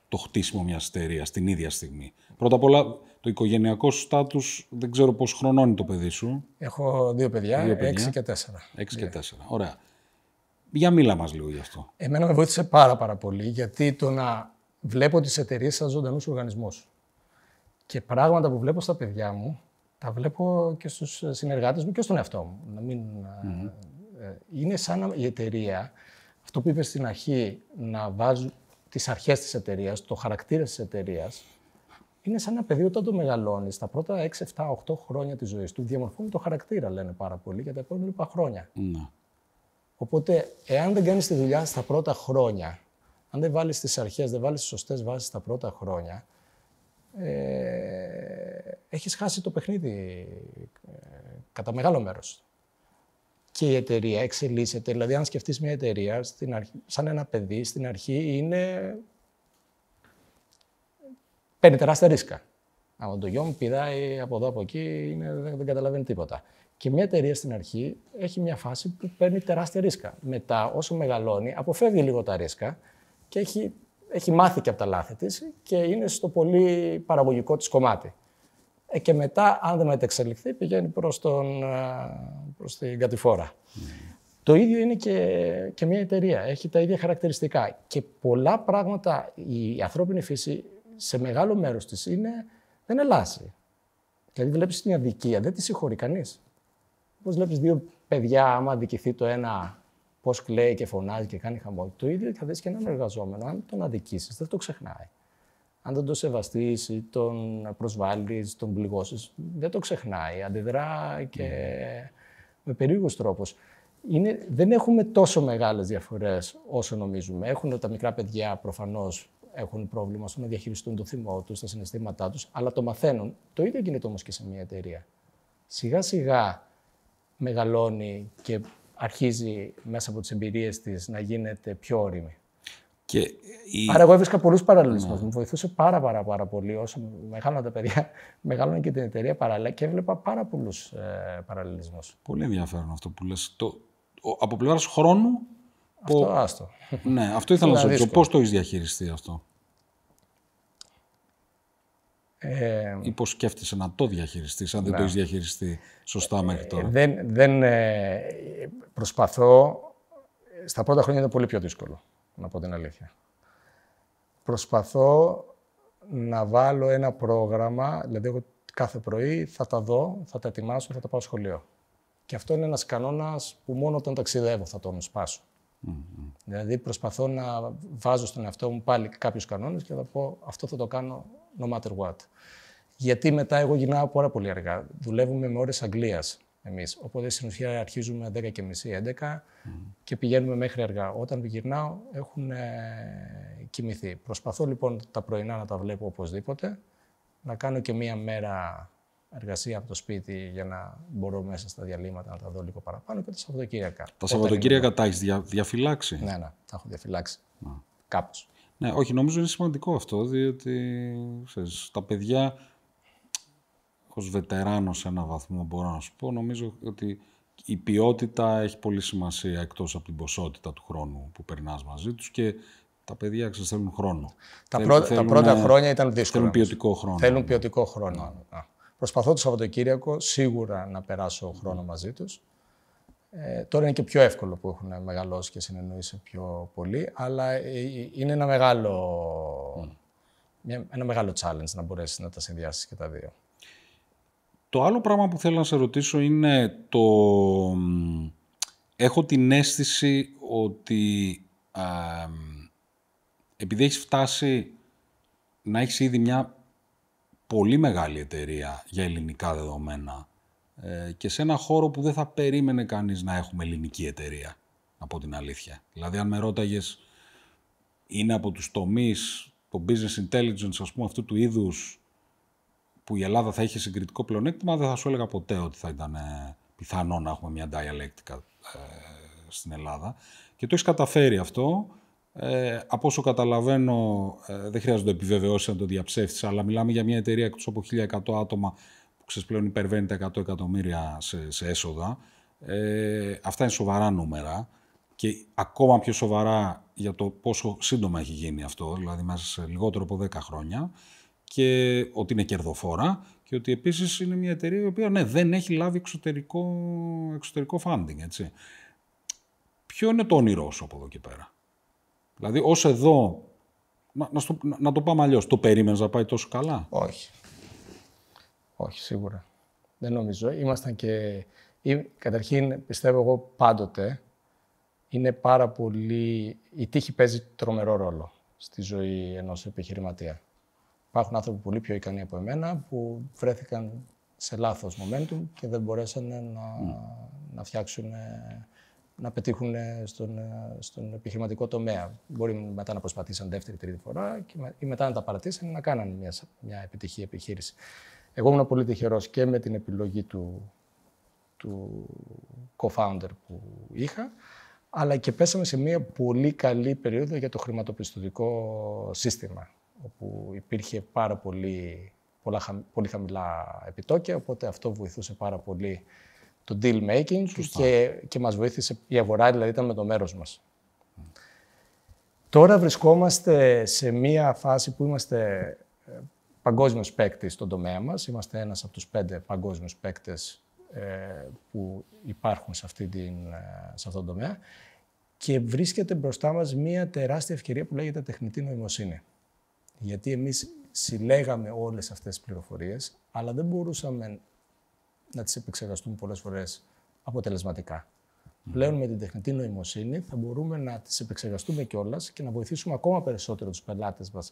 S2: το χτίσιμο μιας εταιρείας την ίδια στιγμή. Πρώτα απ' όλα, το οικογενειακό στάτους, δεν ξέρω πώς χρονώνει το παιδί σου.
S1: Έχω δύο παιδιά, δύο 6 και τέσσερα. Έξι και ναι. τέσσερα,
S2: Ωραία. Για μίλα μας λίγο γι' αυτό.
S1: Εμένα με βοήθησε πάρα πάρα πολύ, γιατί το να βλέπω τις εταιρείες σαν ζωντανούς οργανισμούς. Και πράγματα που βλέπω στα παιδιά μου, τα βλέπω και στους συνεργάτες μου και στον εαυτό μου. Να μην... Ε, ε, είναι σαν η εταιρεία, αυτό που είπε στην αρχή, να βάζουν τις αρχές της εταιρείας, το χαρακτήρα της εταιρείας, είναι σαν ένα παιδί όταν το μεγαλώνεις, στα πρώτα 6, 7, 8 χρόνια της ζωής του, διαμορφώνει το χαρακτήρα, λένε πάρα πολύ, για τα επόμενα Οπότε, εάν δεν κάνεις τη δουλειά στα πρώτα χρόνια, αν δεν βάλεις τις αρχές, δεν βάλεις τις σωστές βάσεις στα πρώτα χρόνια, ε, έχεις χάσει το παιχνίδι ε, κατά μεγάλο μέρος. Και η εταιρεία εξελίσσεται. Δηλαδή, αν σκεφτείς μια εταιρεία, στην αρχή, σαν ένα παιδί, στην αρχή είναι... παίρνει τεράστια ρίσκα. Αν το γιο μου πηδάει από εδώ από εκεί, είναι, δεν, δεν καταλαβαίνει τίποτα. Και μια εταιρεία στην αρχή έχει μια φάση που παίρνει τεράστια ρίσκα. Μετά, όσο μεγαλώνει, αποφεύγει λίγο τα ρίσκα και έχει, έχει μάθει και από τα λάθη της και είναι στο πολύ παραγωγικό της κομμάτι. Ε, και μετά, αν δεν μετεξελιχθεί, πηγαίνει προς ε, προς την κατηφόρα. Το ίδιο είναι και, και μια εταιρεία. Έχει τα ίδια χαρακτηριστικά. Και πολλά πράγματα, η ανθρώπινη φύση σε μεγάλο μέρος της είναι, δεν αλλάζει. Δηλαδή βλέπεις την αδικία, δεν τη συγχωρεί κανείς. Πώς βλέπεις δύο παιδιά, άμα αδικηθεί το ένα, πώς κλαίει και φωνάζει και κάνει χαμό. Το ίδιο θα δεις και έναν εργαζόμενο. Αν τον αδικήσεις, δεν το ξεχνάει. Αν δεν τον σεβαστεί, τον προσβάλλεις, τον πληγώσεις, δεν το ξεχνάει. Αντιδρά και με περίεργου τρόπου. Είναι, δεν έχουμε τόσο μεγάλες διαφορές όσο νομίζουμε. Έχουν τα μικρά παιδιά προφανώς έχουν πρόβλημα στο να διαχειριστούν το θυμό τους, τα συναισθήματά τους, αλλά το μαθαίνουν. Το ίδιο γίνεται όμως και σε μια εταιρεία. Σιγά σιγά μεγαλώνει και αρχίζει μέσα από τις εμπειρίες της να γίνεται πιο όρημη. Και η... Άρα εγώ έβρισκα πολλούς παραλληλισμούς. Ναι. Μου βοηθούσε πάρα πάρα πάρα πολύ όσο μεγάλωνα τα παιδιά, μεγάλωνα και την εταιρεία παράλληλα και έβλεπα πάρα πολλούς ε, παραλληλισμούς.
S2: Πολύ ενδιαφέρον αυτό που λες. Το, από πλευράς
S1: χρόνου... Αυτό, που... άστο. Ναι, αυτό ήθελα να σου πω. Πώς το
S2: έχεις διαχειριστεί αυτό.
S1: Ε, ή
S2: πώς σκέφτεσαι να το διαχειριστείς, αν δεν το ναι. έχεις διαχειριστεί σωστά ε, μέχρι τώρα. δεν,
S1: δεν ε, προσπαθώ... Στα πρώτα χρόνια ήταν πολύ πιο δύσκολο, να πω την αλήθεια. Προσπαθώ να βάλω ένα πρόγραμμα, δηλαδή εγώ κάθε πρωί θα τα δω, θα τα ετοιμάσω, θα τα πάω σχολείο. Και αυτό είναι ένας κανόνας που μόνο όταν ταξιδεύω θα τον σπάσω. Δηλαδή προσπαθώ να βάζω στον εαυτό μου πάλι κάποιους κανόνες και θα πω αυτό θα το κάνω no matter what. Γιατί μετά εγώ γυρνάω πάρα πολύ αργά. Δουλεύουμε με ώρες Αγγλίας εμείς. Οπότε στην ουσία αρχίζουμε 10.30-11 mm-hmm. και πηγαίνουμε μέχρι αργά. Όταν γυρνάω έχουν ε, κοιμηθεί. Προσπαθώ λοιπόν τα πρωινά να τα βλέπω οπωσδήποτε. Να κάνω και μία μέρα εργασία από το σπίτι για να μπορώ μέσα στα διαλύματα να τα δω λίγο παραπάνω και τα Σαββατοκύριακα. Τα Σαββατοκύριακα
S2: τα έχεις διαφυλάξει. Ναι, ναι, τα έχω διαφυλάξει. Κάπως. Ναι, όχι, νομίζω είναι σημαντικό αυτό, διότι ξέρεις, τα παιδιά, ως βετεράνος σε έναν βαθμό μπορώ να σου πω, νομίζω ότι η ποιότητα έχει πολύ σημασία εκτός από την ποσότητα του χρόνου που περνάς μαζί τους και τα παιδιά ξέρουν χρόνο.
S1: Τα, θέλουν, πρώτα, θέλουν, τα πρώτα χρόνια ήταν δύσκολα. Θέλουν ποιοτικό χρόνο. Θέλουν ναι. ποιοτικό χρόνο. Ναι. Προσπαθώ το Σαββατοκύριακο σίγουρα να περάσω χρόνο μαζί τους. Ε, τώρα είναι και πιο εύκολο που έχουν μεγαλώσει και συνεννοήσει πιο πολύ, αλλά ε, ε, είναι ένα μεγάλο, ένα μεγάλο challenge να μπορέσεις να τα συνδυάσεις και τα δύο.
S2: Το άλλο πράγμα που θέλω να σε ρωτήσω είναι το... Έχω την αίσθηση ότι επειδή έχεις φτάσει να έχεις ήδη μια πολύ μεγάλη εταιρεία για ελληνικά δεδομένα ε, και σε ένα χώρο που δεν θα περίμενε κανείς να έχουμε ελληνική εταιρεία, από την αλήθεια. Δηλαδή, αν με ρώταγες, είναι από τους τομείς, το business intelligence, ας πούμε, αυτού του είδους που η Ελλάδα θα είχε συγκριτικό πλεονέκτημα, δεν θα σου έλεγα ποτέ ότι θα ήταν ε, πιθανό να έχουμε μια dialectica ε, στην Ελλάδα. Και το έχεις καταφέρει αυτό ε, από όσο καταλαβαίνω, ε, δεν χρειάζονται επιβεβαιώσεις να το διαψεύσεις, αλλά μιλάμε για μια εταιρεία εκτός από 1.100 άτομα που ξέρει πλέον υπερβαίνει τα 100 εκατομμύρια σε, σε έσοδα. Ε, αυτά είναι σοβαρά νούμερα και ακόμα πιο σοβαρά για το πόσο σύντομα έχει γίνει αυτό, δηλαδή μέσα σε λιγότερο από 10 χρόνια και ότι είναι κερδοφόρα και ότι επίσης είναι μια εταιρεία η οποία ναι, δεν έχει λάβει εξωτερικό, εξωτερικό funding. Έτσι. Ποιο είναι το όνειρό σου από εδώ και πέρα. Δηλαδή, ως εδώ. Να, να, το πάμε αλλιώς. Το περίμενες να πάει τόσο καλά. Όχι. Όχι,
S1: σίγουρα. Δεν νομίζω. Ήμασταν και. Καταρχήν, πιστεύω εγώ πάντοτε είναι πάρα πολύ. Η τύχη παίζει τρομερό ρόλο στη ζωή ενός επιχειρηματία. Υπάρχουν άνθρωποι πολύ πιο ικανοί από εμένα που βρέθηκαν σε λάθος momentum και δεν μπορέσαν να, να φτιάξουν να πετύχουν ε, στον, ε, στον επιχειρηματικό τομέα. Μπορεί μετά να προσπαθήσαν δεύτερη, τρίτη φορά και ή μετά να τα παρατήσαν να κάναν μια, μια επιτυχή επιχείρηση. Εγώ ήμουν πολύ τυχερός και με την επιλογή του, του co-founder που είχα, αλλά και πέσαμε σε μια πολύ καλή περίοδο για το χρηματοπιστωτικό σύστημα, όπου υπήρχε πάρα πολύ, πολλά, πολύ χαμηλά επιτόκια, οπότε αυτό βοηθούσε πάρα πολύ το deal making και, και μας βοήθησε η αγορά, δηλαδή ήταν με το μέρος μας. Τώρα βρισκόμαστε σε μία φάση που είμαστε ε, παγκόσμιος παίκτης στον τομέα μας. Είμαστε ένας από τους πέντε παγκόσμιους παίκτες ε, που υπάρχουν σε, αυτή την, ε, σε αυτόν τον τομέα και βρίσκεται μπροστά μας μία τεράστια ευκαιρία που λέγεται τεχνητή νοημοσύνη. Γιατί εμείς συλλέγαμε όλες αυτές τις πληροφορίες, αλλά δεν μπορούσαμε να τις επεξεργαστούν πολλές φορές φορέ Πλέον με την τεχνητή νοημοσύνη θα μπορούμε να τις επεξεργαστούμε κιόλας και να βοηθήσουμε ακόμα περισσότερο τους πελάτες μας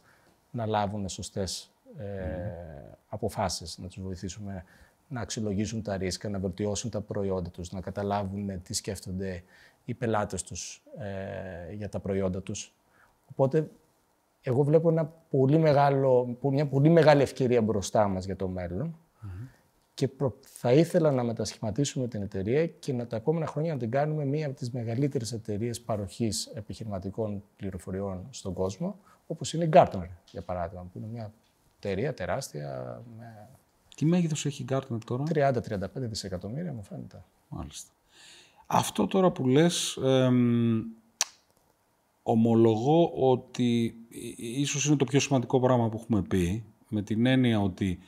S1: να λάβουν σωστές ε, mm αποφάσεις, να τους βοηθήσουμε να αξιολογήσουν τα ρίσκα, να βελτιώσουν τα προϊόντα τους, να καταλάβουν τι σκέφτονται οι πελάτες τους ε, για τα προϊόντα τους. Οπότε, εγώ βλέπω ένα πολύ μεγάλο, μια πολύ μεγάλη ευκαιρία μπροστά μας για το μελλον και θα ήθελα να μετασχηματίσουμε την εταιρεία και να τα επόμενα χρόνια να την κάνουμε μία από τις μεγαλύτερες εταιρείες παροχής επιχειρηματικών πληροφοριών στον κόσμο, όπως είναι η Gartner, για παράδειγμα, που είναι μια εταιρεία τεράστια. Τι μέγεθος έχει η Gartner τώρα? 30-35 δισεκατομμύρια, μου φαίνεται. Μάλιστα. Αυτό τώρα που
S2: λες, ομολογώ ότι ίσως είναι το πιο σημαντικό πράγμα που έχουμε πει, με την έννοια ότι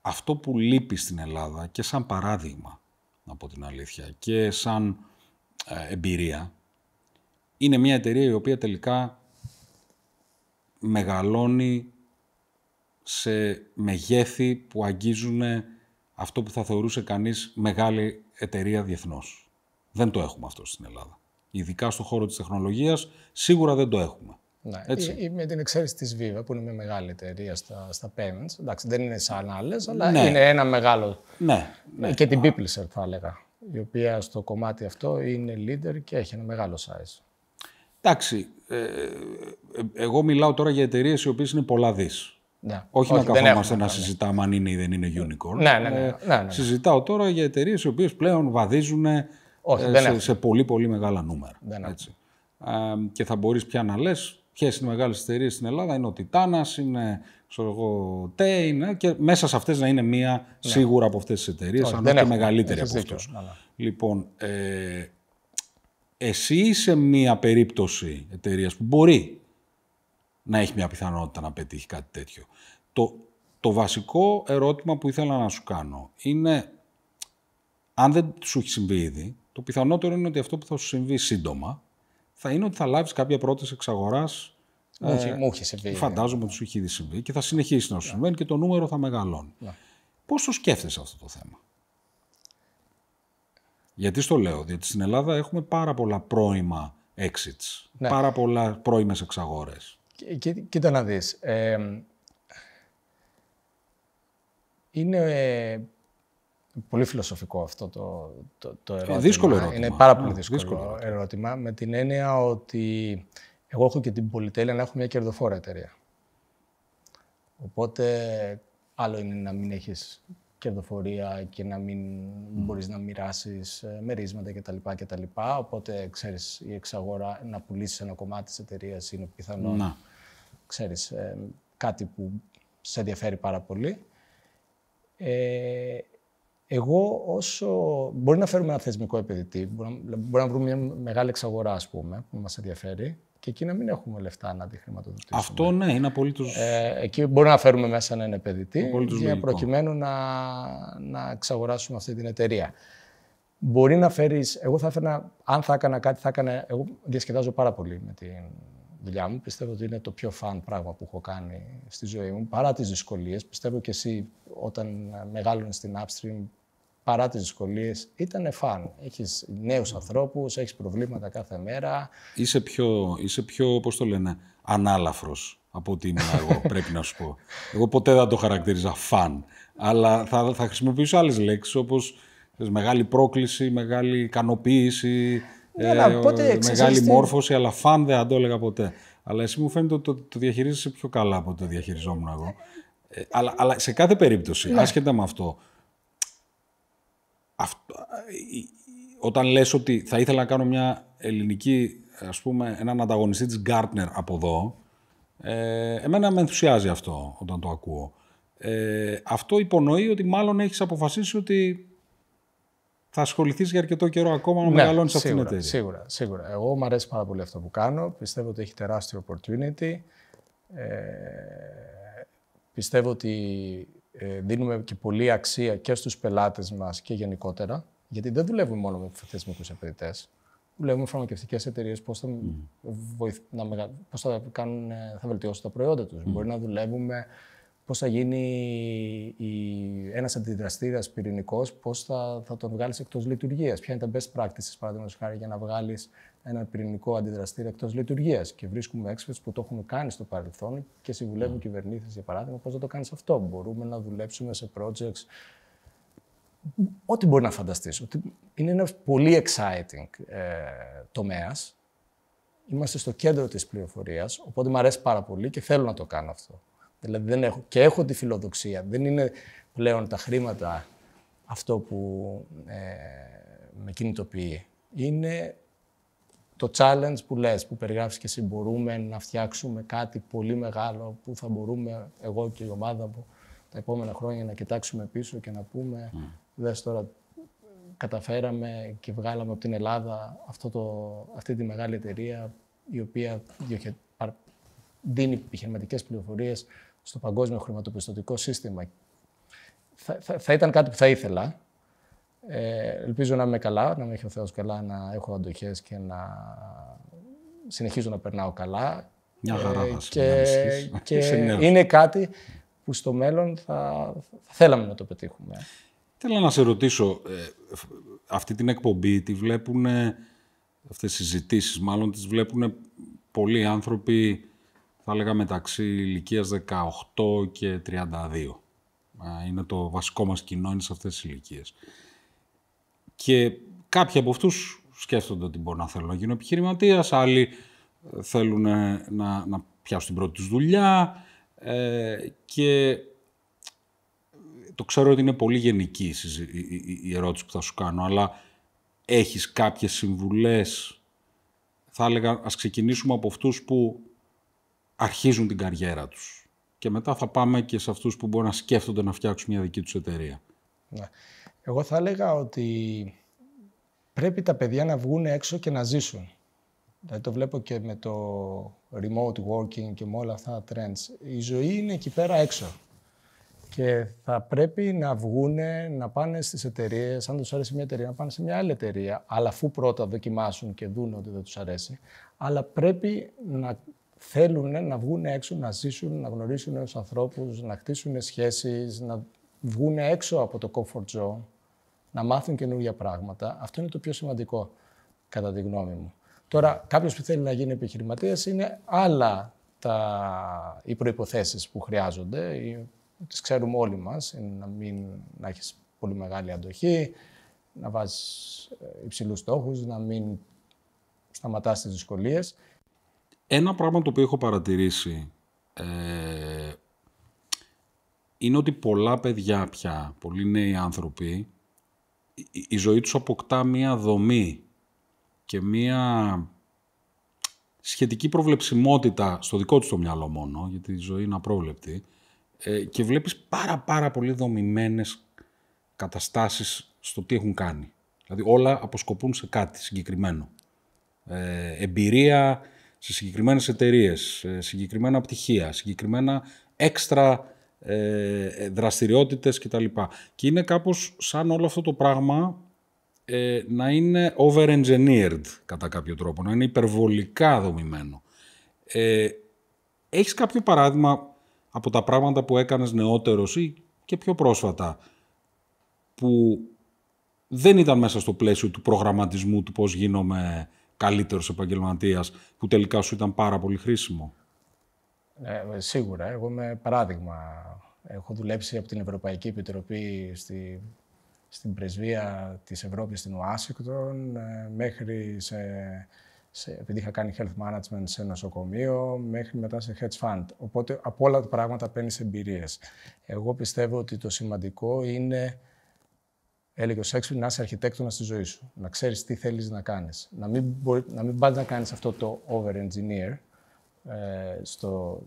S2: αυτό που λείπει στην Ελλάδα και σαν παράδειγμα, από την αλήθεια, και σαν ε, εμπειρία, είναι μια εταιρεία η οποία τελικά μεγαλώνει σε μεγέθη που αγγίζουν αυτό που θα θεωρούσε κανείς μεγάλη εταιρεία διεθνώς. Δεν το έχουμε αυτό στην Ελλάδα. Ειδικά στον χώρο της τεχνολογίας, σίγουρα δεν το έχουμε.
S1: Ναι. Έτσι. Ή, ή με την εξαίρεση της Viva, που είναι μια μεγάλη εταιρεία στα, στα payments. Εντάξει, δεν είναι σαν άλλες, αλλά ναι. είναι ένα μεγάλο. Ναι. ναι. Και την Biplisher, θα έλεγα. Η οποία στο κομμάτι αυτό είναι leader και έχει ένα μεγάλο size. Εντάξει. Ε, ε εγώ
S2: μιλάω τώρα για εταιρείες οι οποίες είναι πολλά δις. Ναι. Όχι, Όχι, να καθόμαστε να συζητάμε αν είναι ή δεν είναι unicorn. Ναι, ναι, ναι, ε, ναι, ναι, ναι. Συζητάω τώρα για εταιρείες οι οποίες πλέον βαδίζουν ε, Όχι, σε, σε, πολύ πολύ μεγάλα νούμερα. έτσι. Ε, και θα μπορείς πια να λες, Ποιες είναι οι μεγάλες εταιρείες στην Ελλάδα, είναι ο Τιτάνας, είναι ξέρω εγώ, ε, και μέσα σε αυτές να είναι μία ναι. σίγουρα από αυτές τις εταιρείες, αν δεν και μεγαλύτερη από αυτού. Λοιπόν, ε, εσύ είσαι μία περίπτωση εταιρείας που μπορεί να έχει μια πιθανότητα να πετύχει κάτι τέτοιο. Το, το βασικό ερώτημα που ήθελα να σου κάνω είναι, αν δεν σου έχει συμβεί ήδη, το πιθανότερο είναι ότι αυτό που θα σου συμβεί σύντομα θα είναι ότι θα λάβεις κάποια πρώτη εξαγορά. μου είχε ε, συμβεί. Φαντάζομαι ότι σου είχε ήδη συμβεί και θα συνεχίσει να σου ναι. συμβαίνει και το νούμερο θα μεγαλώνει. Ναι. Πώς το σκέφτεσαι αυτό το θέμα, Γιατί στο λέω, Διότι στην Ελλάδα έχουμε πάρα πολλά πρώιμα exits, ναι. πάρα πολλά πρώιμες εξαγορέ.
S1: Κοίτα να δεις. Ε, είναι πολύ φιλοσοφικό αυτό το, το, το ερώτημα. είναι δύσκολο ερώτημα. Είναι πάρα πολύ δύσκολο, ερώτημα. Με την έννοια ότι εγώ έχω και την πολυτέλεια να έχω μια κερδοφόρα εταιρεία. Οπότε άλλο είναι να μην έχεις κερδοφορία και να μην mm. μπορείς να μοιράσεις ε, μερίσματα κτλ. κτλ. Οπότε, ξέρεις, η εξαγορά, να πουλήσεις ένα κομμάτι της εταιρείας είναι πιθανό, να. ξέρεις, ε, κάτι που σε ενδιαφέρει πάρα πολύ. Ε, εγώ όσο. Μπορεί να φέρουμε ένα θεσμικό επενδυτή, μπορεί να, βρούμε μια μεγάλη εξαγορά, ας πούμε, που μας ενδιαφέρει και εκεί να μην έχουμε λεφτά να τη χρηματοδοτήσουμε. Αυτό ναι, είναι απολύτως. Ε, εκεί μπορεί να φέρουμε μέσα έναν επενδυτή για προκειμένου να, να εξαγοράσουμε αυτή την εταιρεία. Μπορεί να φέρεις. Εγώ θα έφερα, αν θα έκανα κάτι, θα έκανα. Εγώ διασκεδάζω πάρα πολύ με τη δουλειά μου. Πιστεύω ότι είναι το πιο φαν πράγμα που έχω κάνει στη ζωή μου. Παρά τις δυσκολίες, πιστεύω και εσύ όταν μεγάλωνες στην upstream παρά τις δυσκολίες, ήταν φαν. Έχεις νέους ανθρώπους, έχεις προβλήματα κάθε μέρα.
S2: Είσαι πιο, είσαι πιο πώς το λένε, ανάλαφρος από ότι ήμουν εγώ, πρέπει να σου πω. Εγώ ποτέ δεν το χαρακτηρίζα φαν, αλλά θα, θα χρησιμοποιήσω άλλες λέξεις όπως θες, μεγάλη πρόκληση, μεγάλη ικανοποίηση, ναι, ε, πότε μεγάλη μόρφωση, αλλά φαν δεν το έλεγα ποτέ. Αλλά εσύ μου φαίνεται ότι το, το, το διαχειρίζεσαι πιο καλά από ό,τι το διαχειριζόμουν εγώ. Ε, αλλά, αλλά σε κάθε περίπτωση, ναι. άσχετα με αυτό, όταν λες ότι θα ήθελα να κάνω μια ελληνική, ας πούμε, έναν ανταγωνιστή της Gartner από εδώ, ε, εμένα με ενθουσιάζει αυτό όταν το ακούω. Ε, αυτό υπονοεί ότι μάλλον έχεις αποφασίσει ότι θα ασχοληθείς για αρκετό καιρό ακόμα να ναι, μεγαλώνεις αυτή την εταιρεία.
S1: Σίγουρα, σίγουρα. Εγώ μου αρέσει πάρα πολύ αυτό που κάνω. Πιστεύω ότι έχει τεράστια opportunity. Ε, πιστεύω ότι ε, δίνουμε και πολλή αξία και στους πελάτες μας και γενικότερα, γιατί δεν δουλεύουμε μόνο με θεσμικούς επενδυτές. Δουλεύουμε με φαρμακευτικές εταιρείες, πώς θα, mm. βοηθ, να μεγα... θα, κάνουν, ε, θα βελτιώσουν τα προϊόντα τους. Μπορεί να δουλεύουμε πώς θα γίνει η, ένας αντιδραστήρας πυρηνικός, πώς θα, θα τον βγάλεις εκτός λειτουργίας, ποια είναι τα best practices, παραδείγματος χάρη, για να βγάλεις ένα πυρηνικό αντιδραστήριο εκτός λειτουργίας. Και βρίσκουμε experts που το έχουν κάνει στο παρελθόν και συμβουλεύουν mm. για παράδειγμα, πώς να το κάνεις αυτό. Μπορούμε να δουλέψουμε σε projects. Ό,τι μπορεί να φανταστείς. Ότι είναι ένα πολύ exciting ε, τομέας. Είμαστε στο κέντρο της πληροφορίας, οπότε μου αρέσει πάρα πολύ και θέλω να το κάνω αυτό. Δηλαδή δεν έχω, και έχω τη φιλοδοξία. Δεν είναι πλέον τα χρήματα αυτό που ε, με κινητοποιεί. Είναι το challenge που λες, που περιγράφεις και εσύ, μπορούμε να φτιάξουμε κάτι πολύ μεγάλο που θα μπορούμε εγώ και η ομάδα μου τα επόμενα χρόνια να κοιτάξουμε πίσω και να πούμε δεν ναι. δες τώρα καταφέραμε και βγάλαμε από την Ελλάδα αυτό το, αυτή τη μεγάλη εταιρεία η οποία δίνει επιχειρηματικές πληροφορίες στο παγκόσμιο χρηματοπιστωτικό σύστημα. θα, θα ήταν κάτι που θα ήθελα, ε, ελπίζω να είμαι καλά, να με έχει ο Θεός καλά, να έχω αντοχές και να συνεχίζω να περνάω καλά. Μια ε, χαρά ε, και, και είναι κάτι που στο μέλλον θα, θα θέλαμε να το πετύχουμε.
S2: Θέλω να σε ρωτήσω, ε, αυτή την εκπομπή τη βλέπουν, αυτές τις συζητήσεις, μάλλον τις βλέπουν πολλοί άνθρωποι, θα έλεγα μεταξύ ηλικίας 18 και 32. Είναι το βασικό μας κοινό, είναι σε αυτές τις ηλικίες. Και κάποιοι από αυτούς σκέφτονται ότι μπορούν να θέλουν να γίνουν επιχειρηματία, άλλοι ε, θέλουν ε, να, να πιάσουν την πρώτη τους δουλειά. Ε, και το ξέρω ότι είναι πολύ γενική η, ερώτηση που θα σου κάνω, αλλά έχεις κάποιες συμβουλές, θα έλεγα ας ξεκινήσουμε από αυτούς που αρχίζουν την καριέρα τους και μετά θα πάμε και σε αυτούς που μπορεί να σκέφτονται να φτιάξουν μια δική τους εταιρεία.
S1: Ναι. Εγώ θα έλεγα ότι πρέπει τα παιδιά να βγουν έξω και να ζήσουν. Δηλαδή το βλέπω και με το remote working και με όλα αυτά τα trends. Η ζωή είναι εκεί πέρα έξω. Και θα πρέπει να βγουν, να πάνε στις εταιρείες, αν τους αρέσει μια εταιρεία, να πάνε σε μια άλλη εταιρεία. Αλλά αφού πρώτα δοκιμάσουν και δουν ότι δεν τους αρέσει. Αλλά πρέπει να θέλουν να βγουν έξω, να ζήσουν, να γνωρίσουν νέους ανθρώπους, να χτίσουν σχέσεις, να βγουν έξω από το comfort zone να μάθουν καινούργια πράγματα. Αυτό είναι το πιο σημαντικό, κατά τη γνώμη μου. Τώρα, κάποιος που θέλει να γίνει επιχειρηματίας είναι άλλα τα, οι προποθέσει που χρειάζονται. Τις ξέρουμε όλοι μας, να μην να έχεις πολύ μεγάλη αντοχή, να βάζεις ε, υψηλούς στόχους, να μην σταματάς τις δυσκολίες.
S2: Ένα πράγμα το οποίο έχω παρατηρήσει ε, είναι ότι πολλά παιδιά πια, πολλοί νέοι άνθρωποι η ζωή τους αποκτά μία δομή και μία σχετική προβλεψιμότητα στο δικό τους το μυαλό μόνο, γιατί η ζωή είναι απρόβλεπτη, ε, και βλέπεις πάρα πάρα πολύ δομημένες καταστάσεις στο τι έχουν κάνει. Δηλαδή όλα αποσκοπούν σε κάτι συγκεκριμένο. Ε, εμπειρία σε συγκεκριμένες εταιρείες, συγκεκριμένα πτυχία, συγκεκριμένα έξτρα ε, ε, δραστηριότητες κτλ. Και είναι κάπως σαν όλο αυτό το πράγμα ε, να είναι over-engineered κατά κάποιο τρόπο, να είναι υπερβολικά δομημένο. Ε, έχεις κάποιο παράδειγμα από τα πράγματα που έκανες νεότερος ή και πιο πρόσφατα που δεν ήταν μέσα στο πλαίσιο του προγραμματισμού του πώς γίνομαι καλύτερος επαγγελματίας που τελικά σου ήταν πάρα πολύ χρήσιμο.
S1: Ε, σίγουρα. Εγώ είμαι παράδειγμα. Έχω δουλέψει από την Ευρωπαϊκή Επιτροπή στη, στην πρεσβεία της Ευρώπης στην Ουάσιγκτον, ε, μέχρι σε, σε, επειδή είχα κάνει health management σε νοσοκομείο, μέχρι μετά σε hedge fund. Οπότε από όλα τα πράγματα παίρνεις εμπειρίες. Εγώ πιστεύω ότι το σημαντικό είναι, έλεγε ο Σέξπιν, να είσαι αρχιτέκτονας στη ζωής σου. Να ξέρεις τι θέλεις να κάνεις. Να μην, μπορεί, να να κάνεις αυτό το over engineer, ε, στο,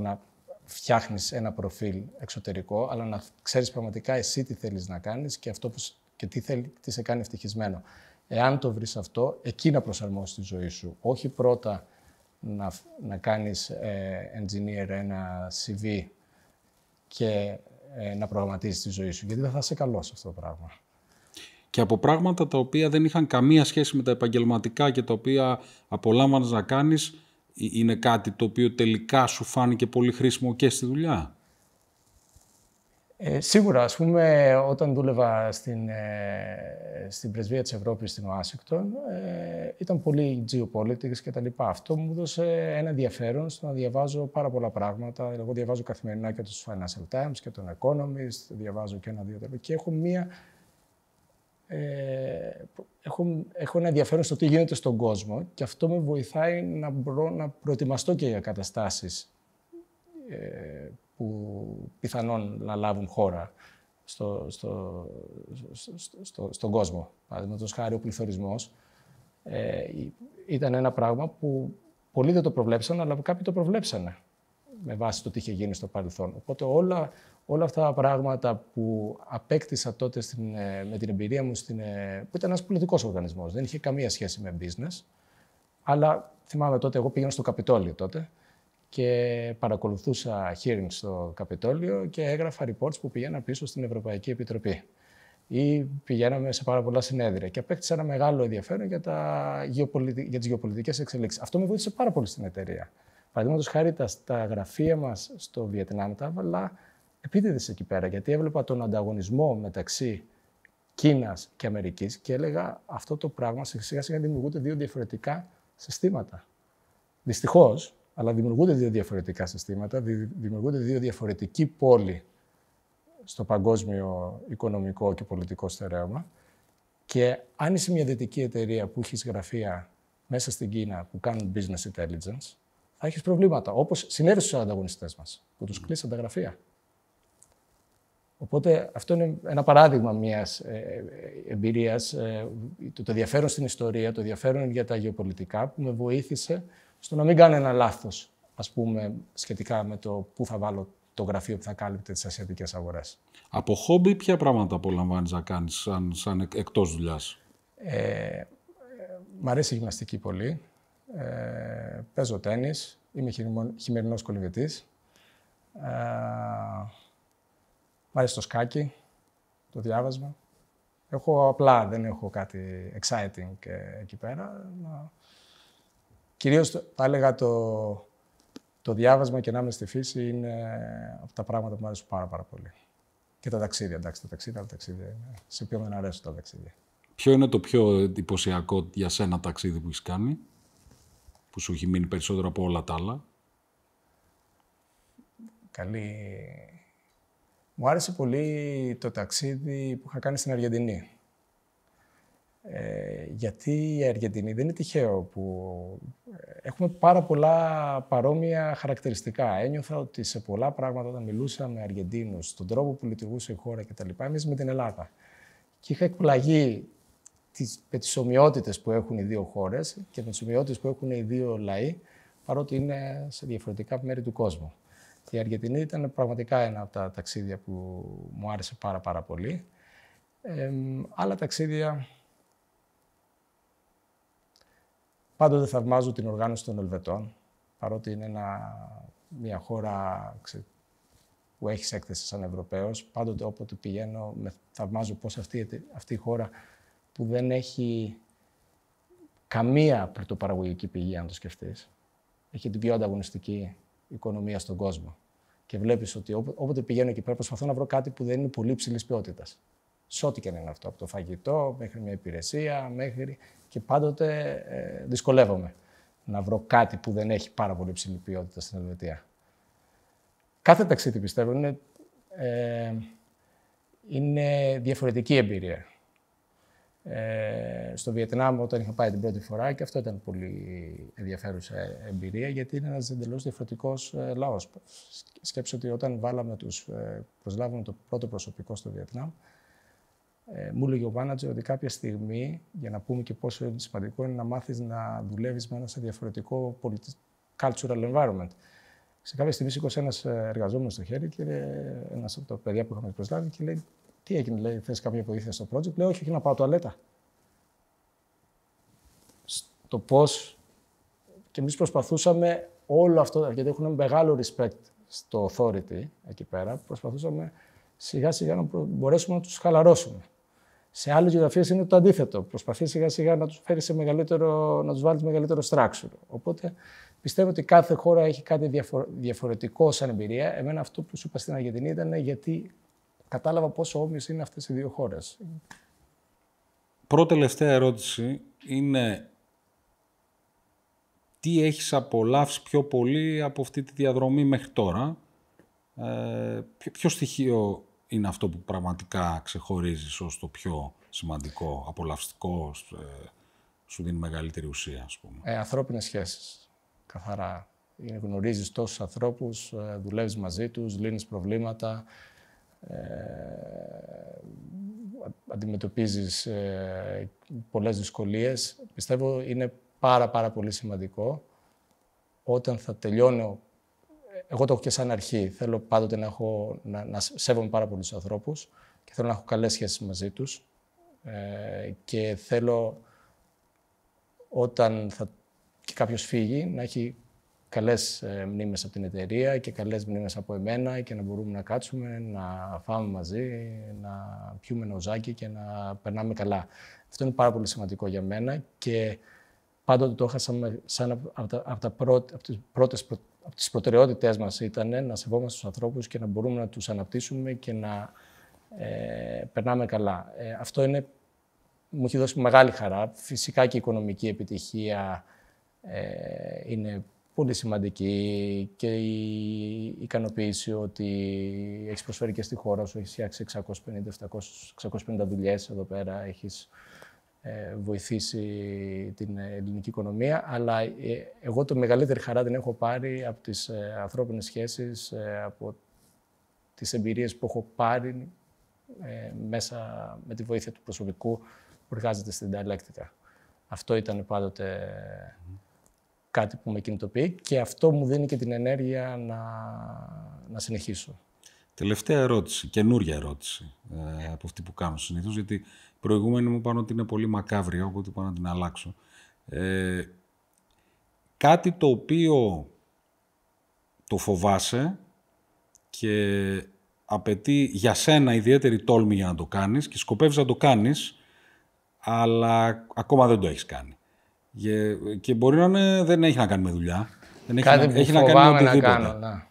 S1: να φτιάχνεις ένα προφίλ εξωτερικό, αλλά να ξέρεις πραγματικά εσύ τι θέλεις να κάνεις και, αυτό που, και τι, θέλει, τι σε κάνει ευτυχισμένο. Εάν το βρεις αυτό, εκεί να προσαρμόσεις τη ζωή σου. Όχι πρώτα να, να κάνεις ε, engineer ένα CV και ε, να προγραμματίζεις τη ζωή σου, γιατί δεν θα είσαι καλός σε αυτό το πράγμα.
S2: Και από πράγματα τα οποία δεν είχαν καμία σχέση με τα επαγγελματικά και τα οποία απολάμβανες να κάνεις, ε, είναι κάτι το οποίο τελικά σου φάνηκε πολύ χρήσιμο και στη δουλειά.
S1: Ε, σίγουρα, ας πούμε, όταν δούλευα στην, ε, στην Πρεσβεία της Ευρώπης στην Ουάσιγκτον, ε, ήταν πολύ geopolitics και τα λοιπά. Αυτό μου έδωσε ένα ενδιαφέρον στο να διαβάζω πάρα πολλά πράγματα. Εγώ διαβάζω καθημερινά και τους Financial Times και τον Economist, διαβάζω και ένα-δύο και έχω μία ε, έχω, έχω ένα ενδιαφέρον στο τι γίνεται στον κόσμο και αυτό με βοηθάει να μπορώ να προετοιμαστώ και για καταστάσεις ε, που πιθανόν να λάβουν χώρα στο, στο, στο, στο στον κόσμο. Παραδείγματος χάρη ο πληθωρισμός. ε, ήταν ένα πράγμα που πολλοί δεν το προβλέψαν, αλλά κάποιοι το προβλέψανε με βάση το τι είχε γίνει στο παρελθόν. Οπότε όλα, όλα αυτά τα πράγματα που απέκτησα τότε στην, ε, με την εμπειρία μου, στην, ε, που ήταν ένας πολιτικός οργανισμός, δεν είχε καμία σχέση με business. Αλλά θυμάμαι τότε, εγώ πήγαινα στο Καπιτόλιο τότε και παρακολουθούσα hearings στο Καπιτόλιο και έγραφα reports που πηγαίναν πίσω στην Ευρωπαϊκή Επιτροπή. Ή πηγαίναμε σε πάρα πολλά συνέδρια και απέκτησα ένα μεγάλο ενδιαφέρον για, τα γεωπολιτι... για τις γεωπολιτικές εξελίξεις. Αυτό με βοήθησε πάρα πολύ στην εταιρεία. Παραδείγματος χάρη τα, τα γραφεία μας στο Βιετνάμ τα έβαλα επίτηδες εκεί πέρα, γιατί έβλεπα τον ανταγωνισμό μεταξύ Κίνας και Αμερικής και έλεγα αυτό το πράγμα σιγά σιγά δημιουργούνται δύο διαφορετικά συστήματα. Δυστυχώς, αλλά δημιουργούνται δύο διαφορετικά συστήματα, δημιουργούνται δύο διαφορετικοί πόλοι στο παγκόσμιο οικονομικό και πολιτικό στερέωμα. Και αν είσαι μια δυτική εταιρεία που έχεις γραφεία μέσα στην Κίνα που κάνουν business intelligence, θα έχεις προβλήματα. Όπως συνέβη στους ανταγωνιστές μας, που τους κλείσαν τα γραφεία. Οπότε αυτό είναι ένα παράδειγμα μιας ε, ε, εμπειρίας, ε, το ενδιαφέρον στην ιστορία, το ενδιαφέρον για τα γεωπολιτικά που με βοήθησε στο να μην κάνω ένα λάθος, ας πούμε, σχετικά με το πού θα βάλω το γραφείο που θα κάλυπτε τις ασιατικές αγορές.
S2: Από χόμπι ποια πράγματα απολαμβάνεις να κάνεις σαν, σαν εκτός δουλειάς. Ε,
S1: μ' αρέσει η γυμναστική πολύ. παίζω τέννις. Είμαι χειμερινός κολυβετή. Ε, Μ' αρέσει το σκάκι, το διάβασμα. Έχω απλά, δεν έχω κάτι exciting εκεί πέρα. Κυρίως, θα έλεγα, το, το διάβασμα και να είμαι στη φύση είναι από τα πράγματα που μου αρέσουν πάρα, πάρα πολύ. Και τα ταξίδια, εντάξει, τα ταξίδια, τα ταξίδια Σε ποιο δεν αρέσουν τα ταξίδια.
S2: Ποιο είναι το πιο εντυπωσιακό για σένα ταξίδι που έχεις κάνει, που σου έχει μείνει περισσότερο από όλα τα άλλα.
S1: Καλή μου άρεσε πολύ το ταξίδι που είχα κάνει στην Αργεντινή. Ε, γιατί η Αργεντινή δεν είναι τυχαίο που ε, έχουμε πάρα πολλά παρόμοια χαρακτηριστικά. Ένιωθα ότι σε πολλά πράγματα όταν μιλούσα με Αργεντίνους, τον τρόπο που λειτουργούσε η χώρα λοιπά, Εμείς με την Ελλάδα. Και είχα εκπλαγεί τις, με τις ομοιότητες που έχουν οι δύο χώρες και με τις ομοιότητες που έχουν οι δύο λαοί, παρότι είναι σε διαφορετικά μέρη του κόσμου. Η Αργεντινή ήταν πραγματικά ένα από τα ταξίδια που μου άρεσε πάρα πάρα πολύ. Ε, άλλα ταξίδια... Πάντοτε θαυμάζω την οργάνωση των Ελβετών, παρότι είναι μια χώρα που έχεις έκθεση σαν Ευρωπαίος. Πάντοτε όποτε πηγαίνω, θαυμάζω πώς αυτή, αυτή η χώρα που δεν έχει καμία πρωτοπαραγωγική πηγή, αν το σκεφτείς, έχει την πιο ανταγωνιστική οικονομία στον κόσμο. Και βλέπεις ότι όποτε πηγαίνω εκεί πέρα, προσπαθώ να βρω κάτι που δεν είναι πολύ ψηλής ποιότητας. Σε ό,τι και να είναι αυτό. Από το φαγητό μέχρι μια υπηρεσία, μέχρι. και πάντοτε ε, δυσκολεύομαι να βρω κάτι που δεν έχει πάρα πολύ ψηλή ποιότητα στην Ελβετία. Κάθε ταξίδι πιστεύω είναι, ε, είναι διαφορετική εμπειρία ε, στο Βιετνάμ όταν είχα πάει την πρώτη φορά και αυτό ήταν πολύ ενδιαφέρουσα εμπειρία γιατί είναι ένας εντελώς διαφορετικός ε, λαός. Σκέψτε ότι όταν βάλαμε τους, ε, προσλάβουμε το πρώτο προσωπικό στο Βιετνάμ ε, μου έλεγε ο μάνατζερ ότι κάποια στιγμή, για να πούμε και πόσο είναι σημαντικό είναι να μάθεις να δουλεύεις με ένα σε διαφορετικό cultural environment. Σε κάποια στιγμή σήκωσε ένας ε, εργαζόμενος στο χέρι και από τα παιδιά που είχαμε προσλάβει και λέει τι έγινε, λέει, θες κάποια βοήθεια στο project. Λέω, όχι, όχι, να πάω τουαλέτα. Στο πώς, και εμείς προσπαθούσαμε όλο αυτό, γιατί έχουν μεγάλο respect στο authority εκεί πέρα, προσπαθούσαμε σιγά σιγά να μπορέσουμε να τους χαλαρώσουμε. Σε άλλες γεωγραφίες είναι το αντίθετο. Προσπαθείς σιγά σιγά να τους φέρεις σε μεγαλύτερο, να βάλεις μεγαλύτερο Οπότε πιστεύω ότι κάθε χώρα έχει κάτι διαφορετικό σαν εμπειρία. Εμένα αυτό που σου είπα στην Αργεντινή ήταν γιατί κατάλαβα πόσο όμοιες είναι αυτές οι δύο χώρες.
S2: Πρώτη τελευταία ερώτηση είναι τι έχεις απολαύσει πιο πολύ από αυτή τη διαδρομή μέχρι τώρα. Ε, ποιο στοιχείο είναι αυτό που πραγματικά ξεχωρίζεις ως το πιο σημαντικό, απολαυστικό, ε, σου δίνει μεγαλύτερη ουσία,
S1: ας πούμε. Ε, ανθρώπινες σχέσεις, καθαρά. Γνωρίζεις τόσους ανθρώπους, ε, δουλεύεις μαζί τους, λύνεις προβλήματα, ε, αντιμετωπίζεις ε, πολλές δυσκολίες. Πιστεύω είναι πάρα πάρα πολύ σημαντικό όταν θα τελειώνω, εγώ το έχω και σαν αρχή, θέλω πάντοτε να, έχω, να, να σέβομαι πάρα πολλούς ανθρώπους και θέλω να έχω καλές σχέσεις μαζί τους ε, και θέλω όταν θα, και κάποιος φύγει να έχει καλές ε, μνήμες από την εταιρεία και καλές μνήμες από εμένα και να μπορούμε να κάτσουμε, να φάμε μαζί, να πιούμε νοζάκι και να περνάμε καλά. Αυτό είναι πάρα πολύ σημαντικό για μένα και πάντοτε το είχα σαν, από, από, τα από προτεραιότητές μας ήταν να σεβόμαστε τους ανθρώπους και να μπορούμε να τους αναπτύσσουμε και να ε, περνάμε καλά. Ε, αυτό είναι, μου έχει δώσει μεγάλη χαρά. Φυσικά και η οικονομική επιτυχία είναι πολύ σημαντική και η ικανοποίηση ότι έχεις προσφέρει και στη χώρα σου, έχεις φτιάξει δουλειές εδώ πέρα, έχεις ε, βοηθήσει την ελληνική οικονομία. Αλλά ε, εγώ το μεγαλύτερη χαρά την έχω πάρει από τις ε, ανθρώπινες σχέσεις, ε, από τις εμπειρίες που έχω πάρει μέσα με τη βοήθεια του προσωπικού που εργάζεται στην Dialectica. Αυτό ήταν κάτι που με κινητοποιεί και αυτό μου δίνει και την ενέργεια να, να συνεχίσω. Τελευταία ερώτηση, καινούρια ερώτηση
S2: ε, από αυτή που κάνω συνήθως, γιατί η προηγούμενη μου πάνω ότι είναι πολύ μακάβρια, οπότε πάω να την αλλάξω. Ε, κάτι το οποίο το φοβάσαι και απαιτεί για σένα ιδιαίτερη τόλμη για να το κάνεις και σκοπεύεις να το κάνεις, αλλά ακόμα δεν το έχεις κάνει. Και μπορεί να είναι, δεν έχει να κάνει με δουλειά. Δεν έχει Κάτι να, που έχει να κάνει με οτιδήποτε. Να κάνω, να.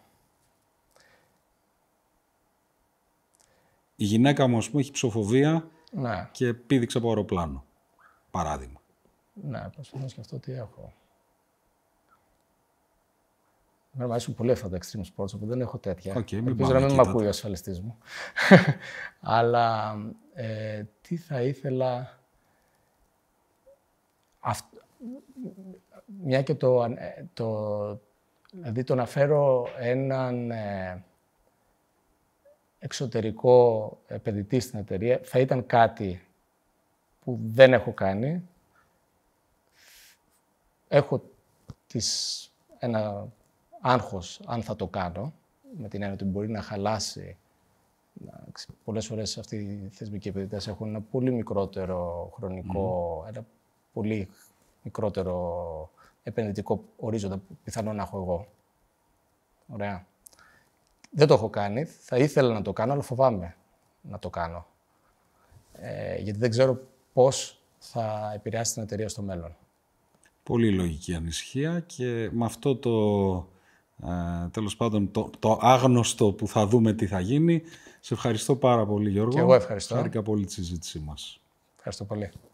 S2: Η γυναίκα μου, ας πούμε, έχει ψοφοβία ναι. και πήδηξε από αεροπλάνο. Παράδειγμα.
S1: Ναι, προσπαθώ να αυτό τι έχω. Με αρέσουν πολύ αυτά τα extreme sports, οπότε δεν έχω τέτοια. Okay, μην Ελπίζω να μην με ακούει ο ασφαλιστής μου. Αλλά ε, τι θα ήθελα μια και το, ε, το, δηλαδή το να φέρω έναν ε, εξωτερικό επενδυτή στην εταιρεία θα ήταν κάτι που δεν έχω κάνει. Έχω τις, ένα άγχος αν θα το κάνω, με την έννοια ότι μπορεί να χαλάσει. Πολλές φορές αυτοί οι θεσμικοί επενδυτές έχουν ένα πολύ μικρότερο χρονικό, ένα πολύ μικρότερο επενδυτικό ορίζοντα που πιθανόν να έχω εγώ. Ωραία. Δεν το έχω κάνει. Θα ήθελα να το κάνω, αλλά φοβάμαι να το κάνω. Ε, γιατί δεν ξέρω πώς θα επηρεάσει την εταιρεία στο μέλλον.
S2: Πολύ λογική ανησυχία και με αυτό το, ε, τέλος πάντων, το, το άγνωστο που θα δούμε τι θα γίνει, σε ευχαριστώ πάρα πολύ Γιώργο. Και εγώ ευχαριστώ. Χάρηκα πολύ τη συζήτησή μας.
S1: Ευχαριστώ πολύ.